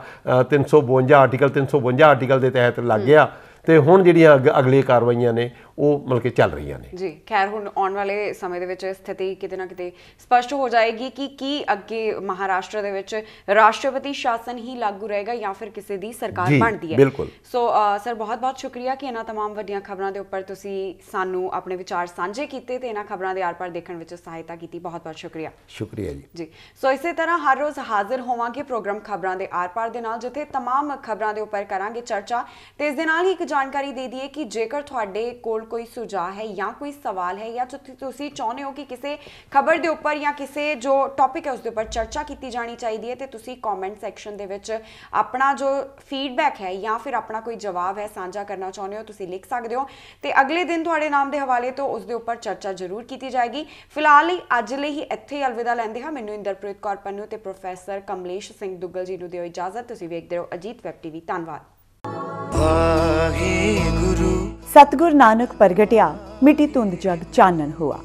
B: 352 ਆਰਟੀਕਲ 352 ਆਰਟੀਕਲ ਦੇ ਤਹਿਤ ਲੱਗ ਗਿਆ ਤੇ ਹੁਣ ਜਿਹੜੀਆਂ ਅਗਲੀਆਂ ਕਾਰਵਾਈਆਂ ਨੇ ਉਹ ਮਤਲਬ ਕਿ ਚੱਲ ਰਹੀਆਂ ਨੇ
A: ਜੀ ਖੈਰ ਹੁਣ ਆਉਣ ਵਾਲੇ ਸਮੇਂ ਦੇ ਵਿੱਚ ਸਥਿਤੀ ਕਿਤੇ ਨਾ ਕਿਤੇ ਸਪਸ਼ਟ ਹੋ ਜਾਏਗੀ ਕਿ ਕੀ ਅੱਗੇ ਮਹਾਰਾਸ਼ਟਰ ਦੇ ਵਿੱਚ ਰਾਸ਼ਟਰਪਤੀ ਸ਼ਾਸਨ ਹੀ ਲਾਗੂ ਰਹੇਗਾ ਜਾਂ ਫਿਰ ਕਿਸੇ ਦੀ ਸਰਕਾਰ ਬਣਦੀ ਹੈ ਬਿਲਕੁਲ ਸੋ ਸਰ ਬਹੁਤ ਬਹੁਤ ਸ਼ੁਕਰੀਆ ਕਿ ਇਹਨਾਂ तमाम ਵੱਡੀਆਂ ਖਬਰਾਂ ਦੇ ਉੱਪਰ ਤੁਸੀਂ ਸਾਨੂੰ ਆਪਣੇ ਵਿਚਾਰ ਸਾਂਝੇ ਕੀਤੇ ਤੇ ਇਹਨਾਂ ਖਬਰਾਂ ਦੇ ਆਰ-ਪਾਰ ਦੇਖਣ ਵਿੱਚ ਸਹਾਇਤਾ ਕੀਤੀ ਬਹੁਤ ਬਹੁਤ ਸ਼ੁਕਰੀਆ ਸ਼ੁਕਰੀਆ ਜੀ ਜੀ ਸੋ ਇਸੇ ਤਰ੍ਹਾਂ ਹਰ ਰੋਜ਼ ਹਾਜ਼ਰ ਹੋਵਾਂਗੇ ਪ੍ਰੋਗਰਾਮ ਖਬਰਾਂ ਦੇ ਆਰ-ਪਾਰ ਦੇ ਨਾਲ ਜਿੱਥੇ तमाम ਖਬਰਾਂ ਦੇ ਉੱਪਰ ਕਰਾਂਗੇ ਚਰਚਾ ਤੇ ਇਸ ਦੇ ਨਾਲ ਹੀ ਇੱਕ ਜਾਣਕਾਰੀ ਦੇ ਦਈਏ ਕਿ ਜੇਕਰ ਤੁਹਾਡੇ ਕੋਲ ਕੋਈ ਸੁਝਾਅ ਹੈ ਜਾਂ ਕੋਈ ਸਵਾਲ ਹੈ ਜਾਂ ਤੁਸੀਂ ਚਾਹੁੰਦੇ ਹੋ ਕਿ ਕਿਸੇ ਖਬਰ ਦੇ ਉੱਪਰ ਜਾਂ ਕਿਸੇ ਜੋ ਟੌਪਿਕ ਹੈ ਉਸ ਦੇ ਉੱਪਰ ਚਰਚਾ ਕੀਤੀ ਜਾਣੀ ਚਾਹੀਦੀ ਹੈ ਤੇ ਤੁਸੀਂ ਕਮੈਂਟ ਸੈਕਸ਼ਨ ਦੇ ਵਿੱਚ ਆਪਣਾ ਜੋ ਫੀਡਬੈਕ ਹੈ ਜਾਂ ਫਿਰ ਆਪਣਾ ਕੋਈ ਜਵਾਬ ਹੈ ਸਾਂਝਾ ਕਰਨਾ ਚਾਹੁੰਦੇ ਹੋ ਤੁਸੀਂ ਲਿਖ ਸਕਦੇ ਹੋ ਤੇ ਅਗਲੇ ਦਿਨ ਤੁਹਾਡੇ ਨਾਮ ਦੇ ਹਵਾਲੇ ਤੋਂ ਉਸ ਦੇ ਉੱਪਰ ਚਰਚਾ ਜ਼ਰੂਰ ਕੀਤੀ ਜਾਏਗੀ ਫਿਲਹਾਲ ਲਈ ਅੱਜ ਲਈ ਹੀ ਇੱਥੇ ਅਲਵਿਦਾ ਲੈਂਦੇ ਹਾਂ ਮੈਨੂੰ ਇੰਦਰਪ੍ਰੀਤ ਕੌਰ ਪੰਨੂ ਤੇ ਪ੍ਰੋਫੈਸਰ ਕਮਲੇਸ਼ ਸਿੰਘ ਦੁੱਗਲ ਜੀ ਨੂੰ ਦਿਓ ਇਜਾਜ਼ਤ ਤੁਸੀਂ ਵੇਖਦੇ ਰਹੋ ਅਜੀਤ ਵੈਬ ਟੀਵੀ ਧੰਨਵਾਦ ਸਤਗੁਰ ਨਾਨਕ ਪ੍ਰਗਟਿਆ ਮਿੱਟੀ ਤੁੰਦ ਜਗ ਚਾਨਣ ਹੋਆ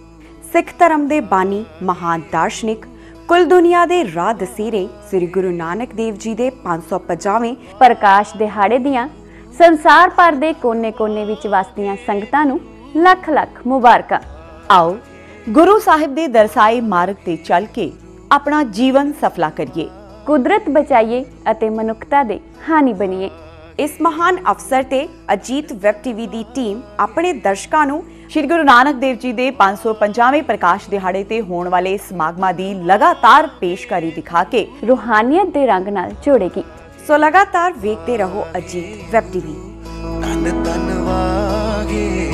A: ਸਿੱਖ ਧਰਮ ਦੇ ਬਾਨੀ ਮਹਾਨ ਦਾਰਸ਼ਨਿਕ ਕੁਲ ਦੁਨੀਆ ਦੇ ਰਾਹ ਦਸੀਰੇ ਸ੍ਰੀ ਗੁਰੂ ਨਾਨਕ ਦੇਵ ਜੀ ਦੇ 550ਵੇਂ ਪ੍ਰਕਾਸ਼ ਦਿਹਾੜੇ ਦੀਆਂ ਸੰਸਾਰ ਭਰ ਦੇ ਕੋਨੇ-ਕੋਨੇ ਵਿੱਚ ਵਸਦੀਆਂ ਸੰਗਤਾਂ ਨੂੰ ਲੱਖ-ਲੱਖ ਮੁਬਾਰਕਾਂ ਆਓ ਗੁਰੂ ਸਾਹਿਬ ਦੇ ਦਰਸਾਏ ਮਾਰਗ ਤੇ ਚੱਲ ਕੇ ਆਪਣਾ ਜੀਵਨ ਸਫਲਾ ਕਰੀਏ ਕੁਦਰਤ ਬਚਾਈਏ ਅਤੇ ਮਨੁੱਖਤਾ ਦੇ ਹਾਨੀ ਬਣੀਏ ਇਸ ਮਹਾਨ ਅਫਸਰ ਤੇ ਅਜੀਤ ਵੈਬ ਟੀਵੀ ਦੀ ਟੀਮ ਆਪਣੇ ਦਰਸ਼ਕਾਂ ਨੂੰ ਸ਼੍ਰੀ ਗੁਰੂ ਨਾਨਕ ਦੇਵ ਜੀ ਦੇ 550ਵੇਂ ਪ੍ਰਕਾਸ਼ ਦਿਹਾੜੇ ਤੇ ਹੋਣ ਵਾਲੇ ਸਮਾਗਮਾਂ ਦੀ ਲਗਾਤਾਰ ਪੇਸ਼ਕਾਰੀ ਦਿਖਾ ਕੇ ਰੂਹਾਨੀਅਤ ਦੇ ਰੰਗ ਨਾਲ ਜੋੜੇਗੀ ਸੋ ਲਗਾਤਾਰ ਵੇਖਦੇ ਰਹੋ ਅਜੀਤ ਵੈਬ ਟੀਵੀ
B: ਧੰਨ ਧੰਨਵਾਗੇ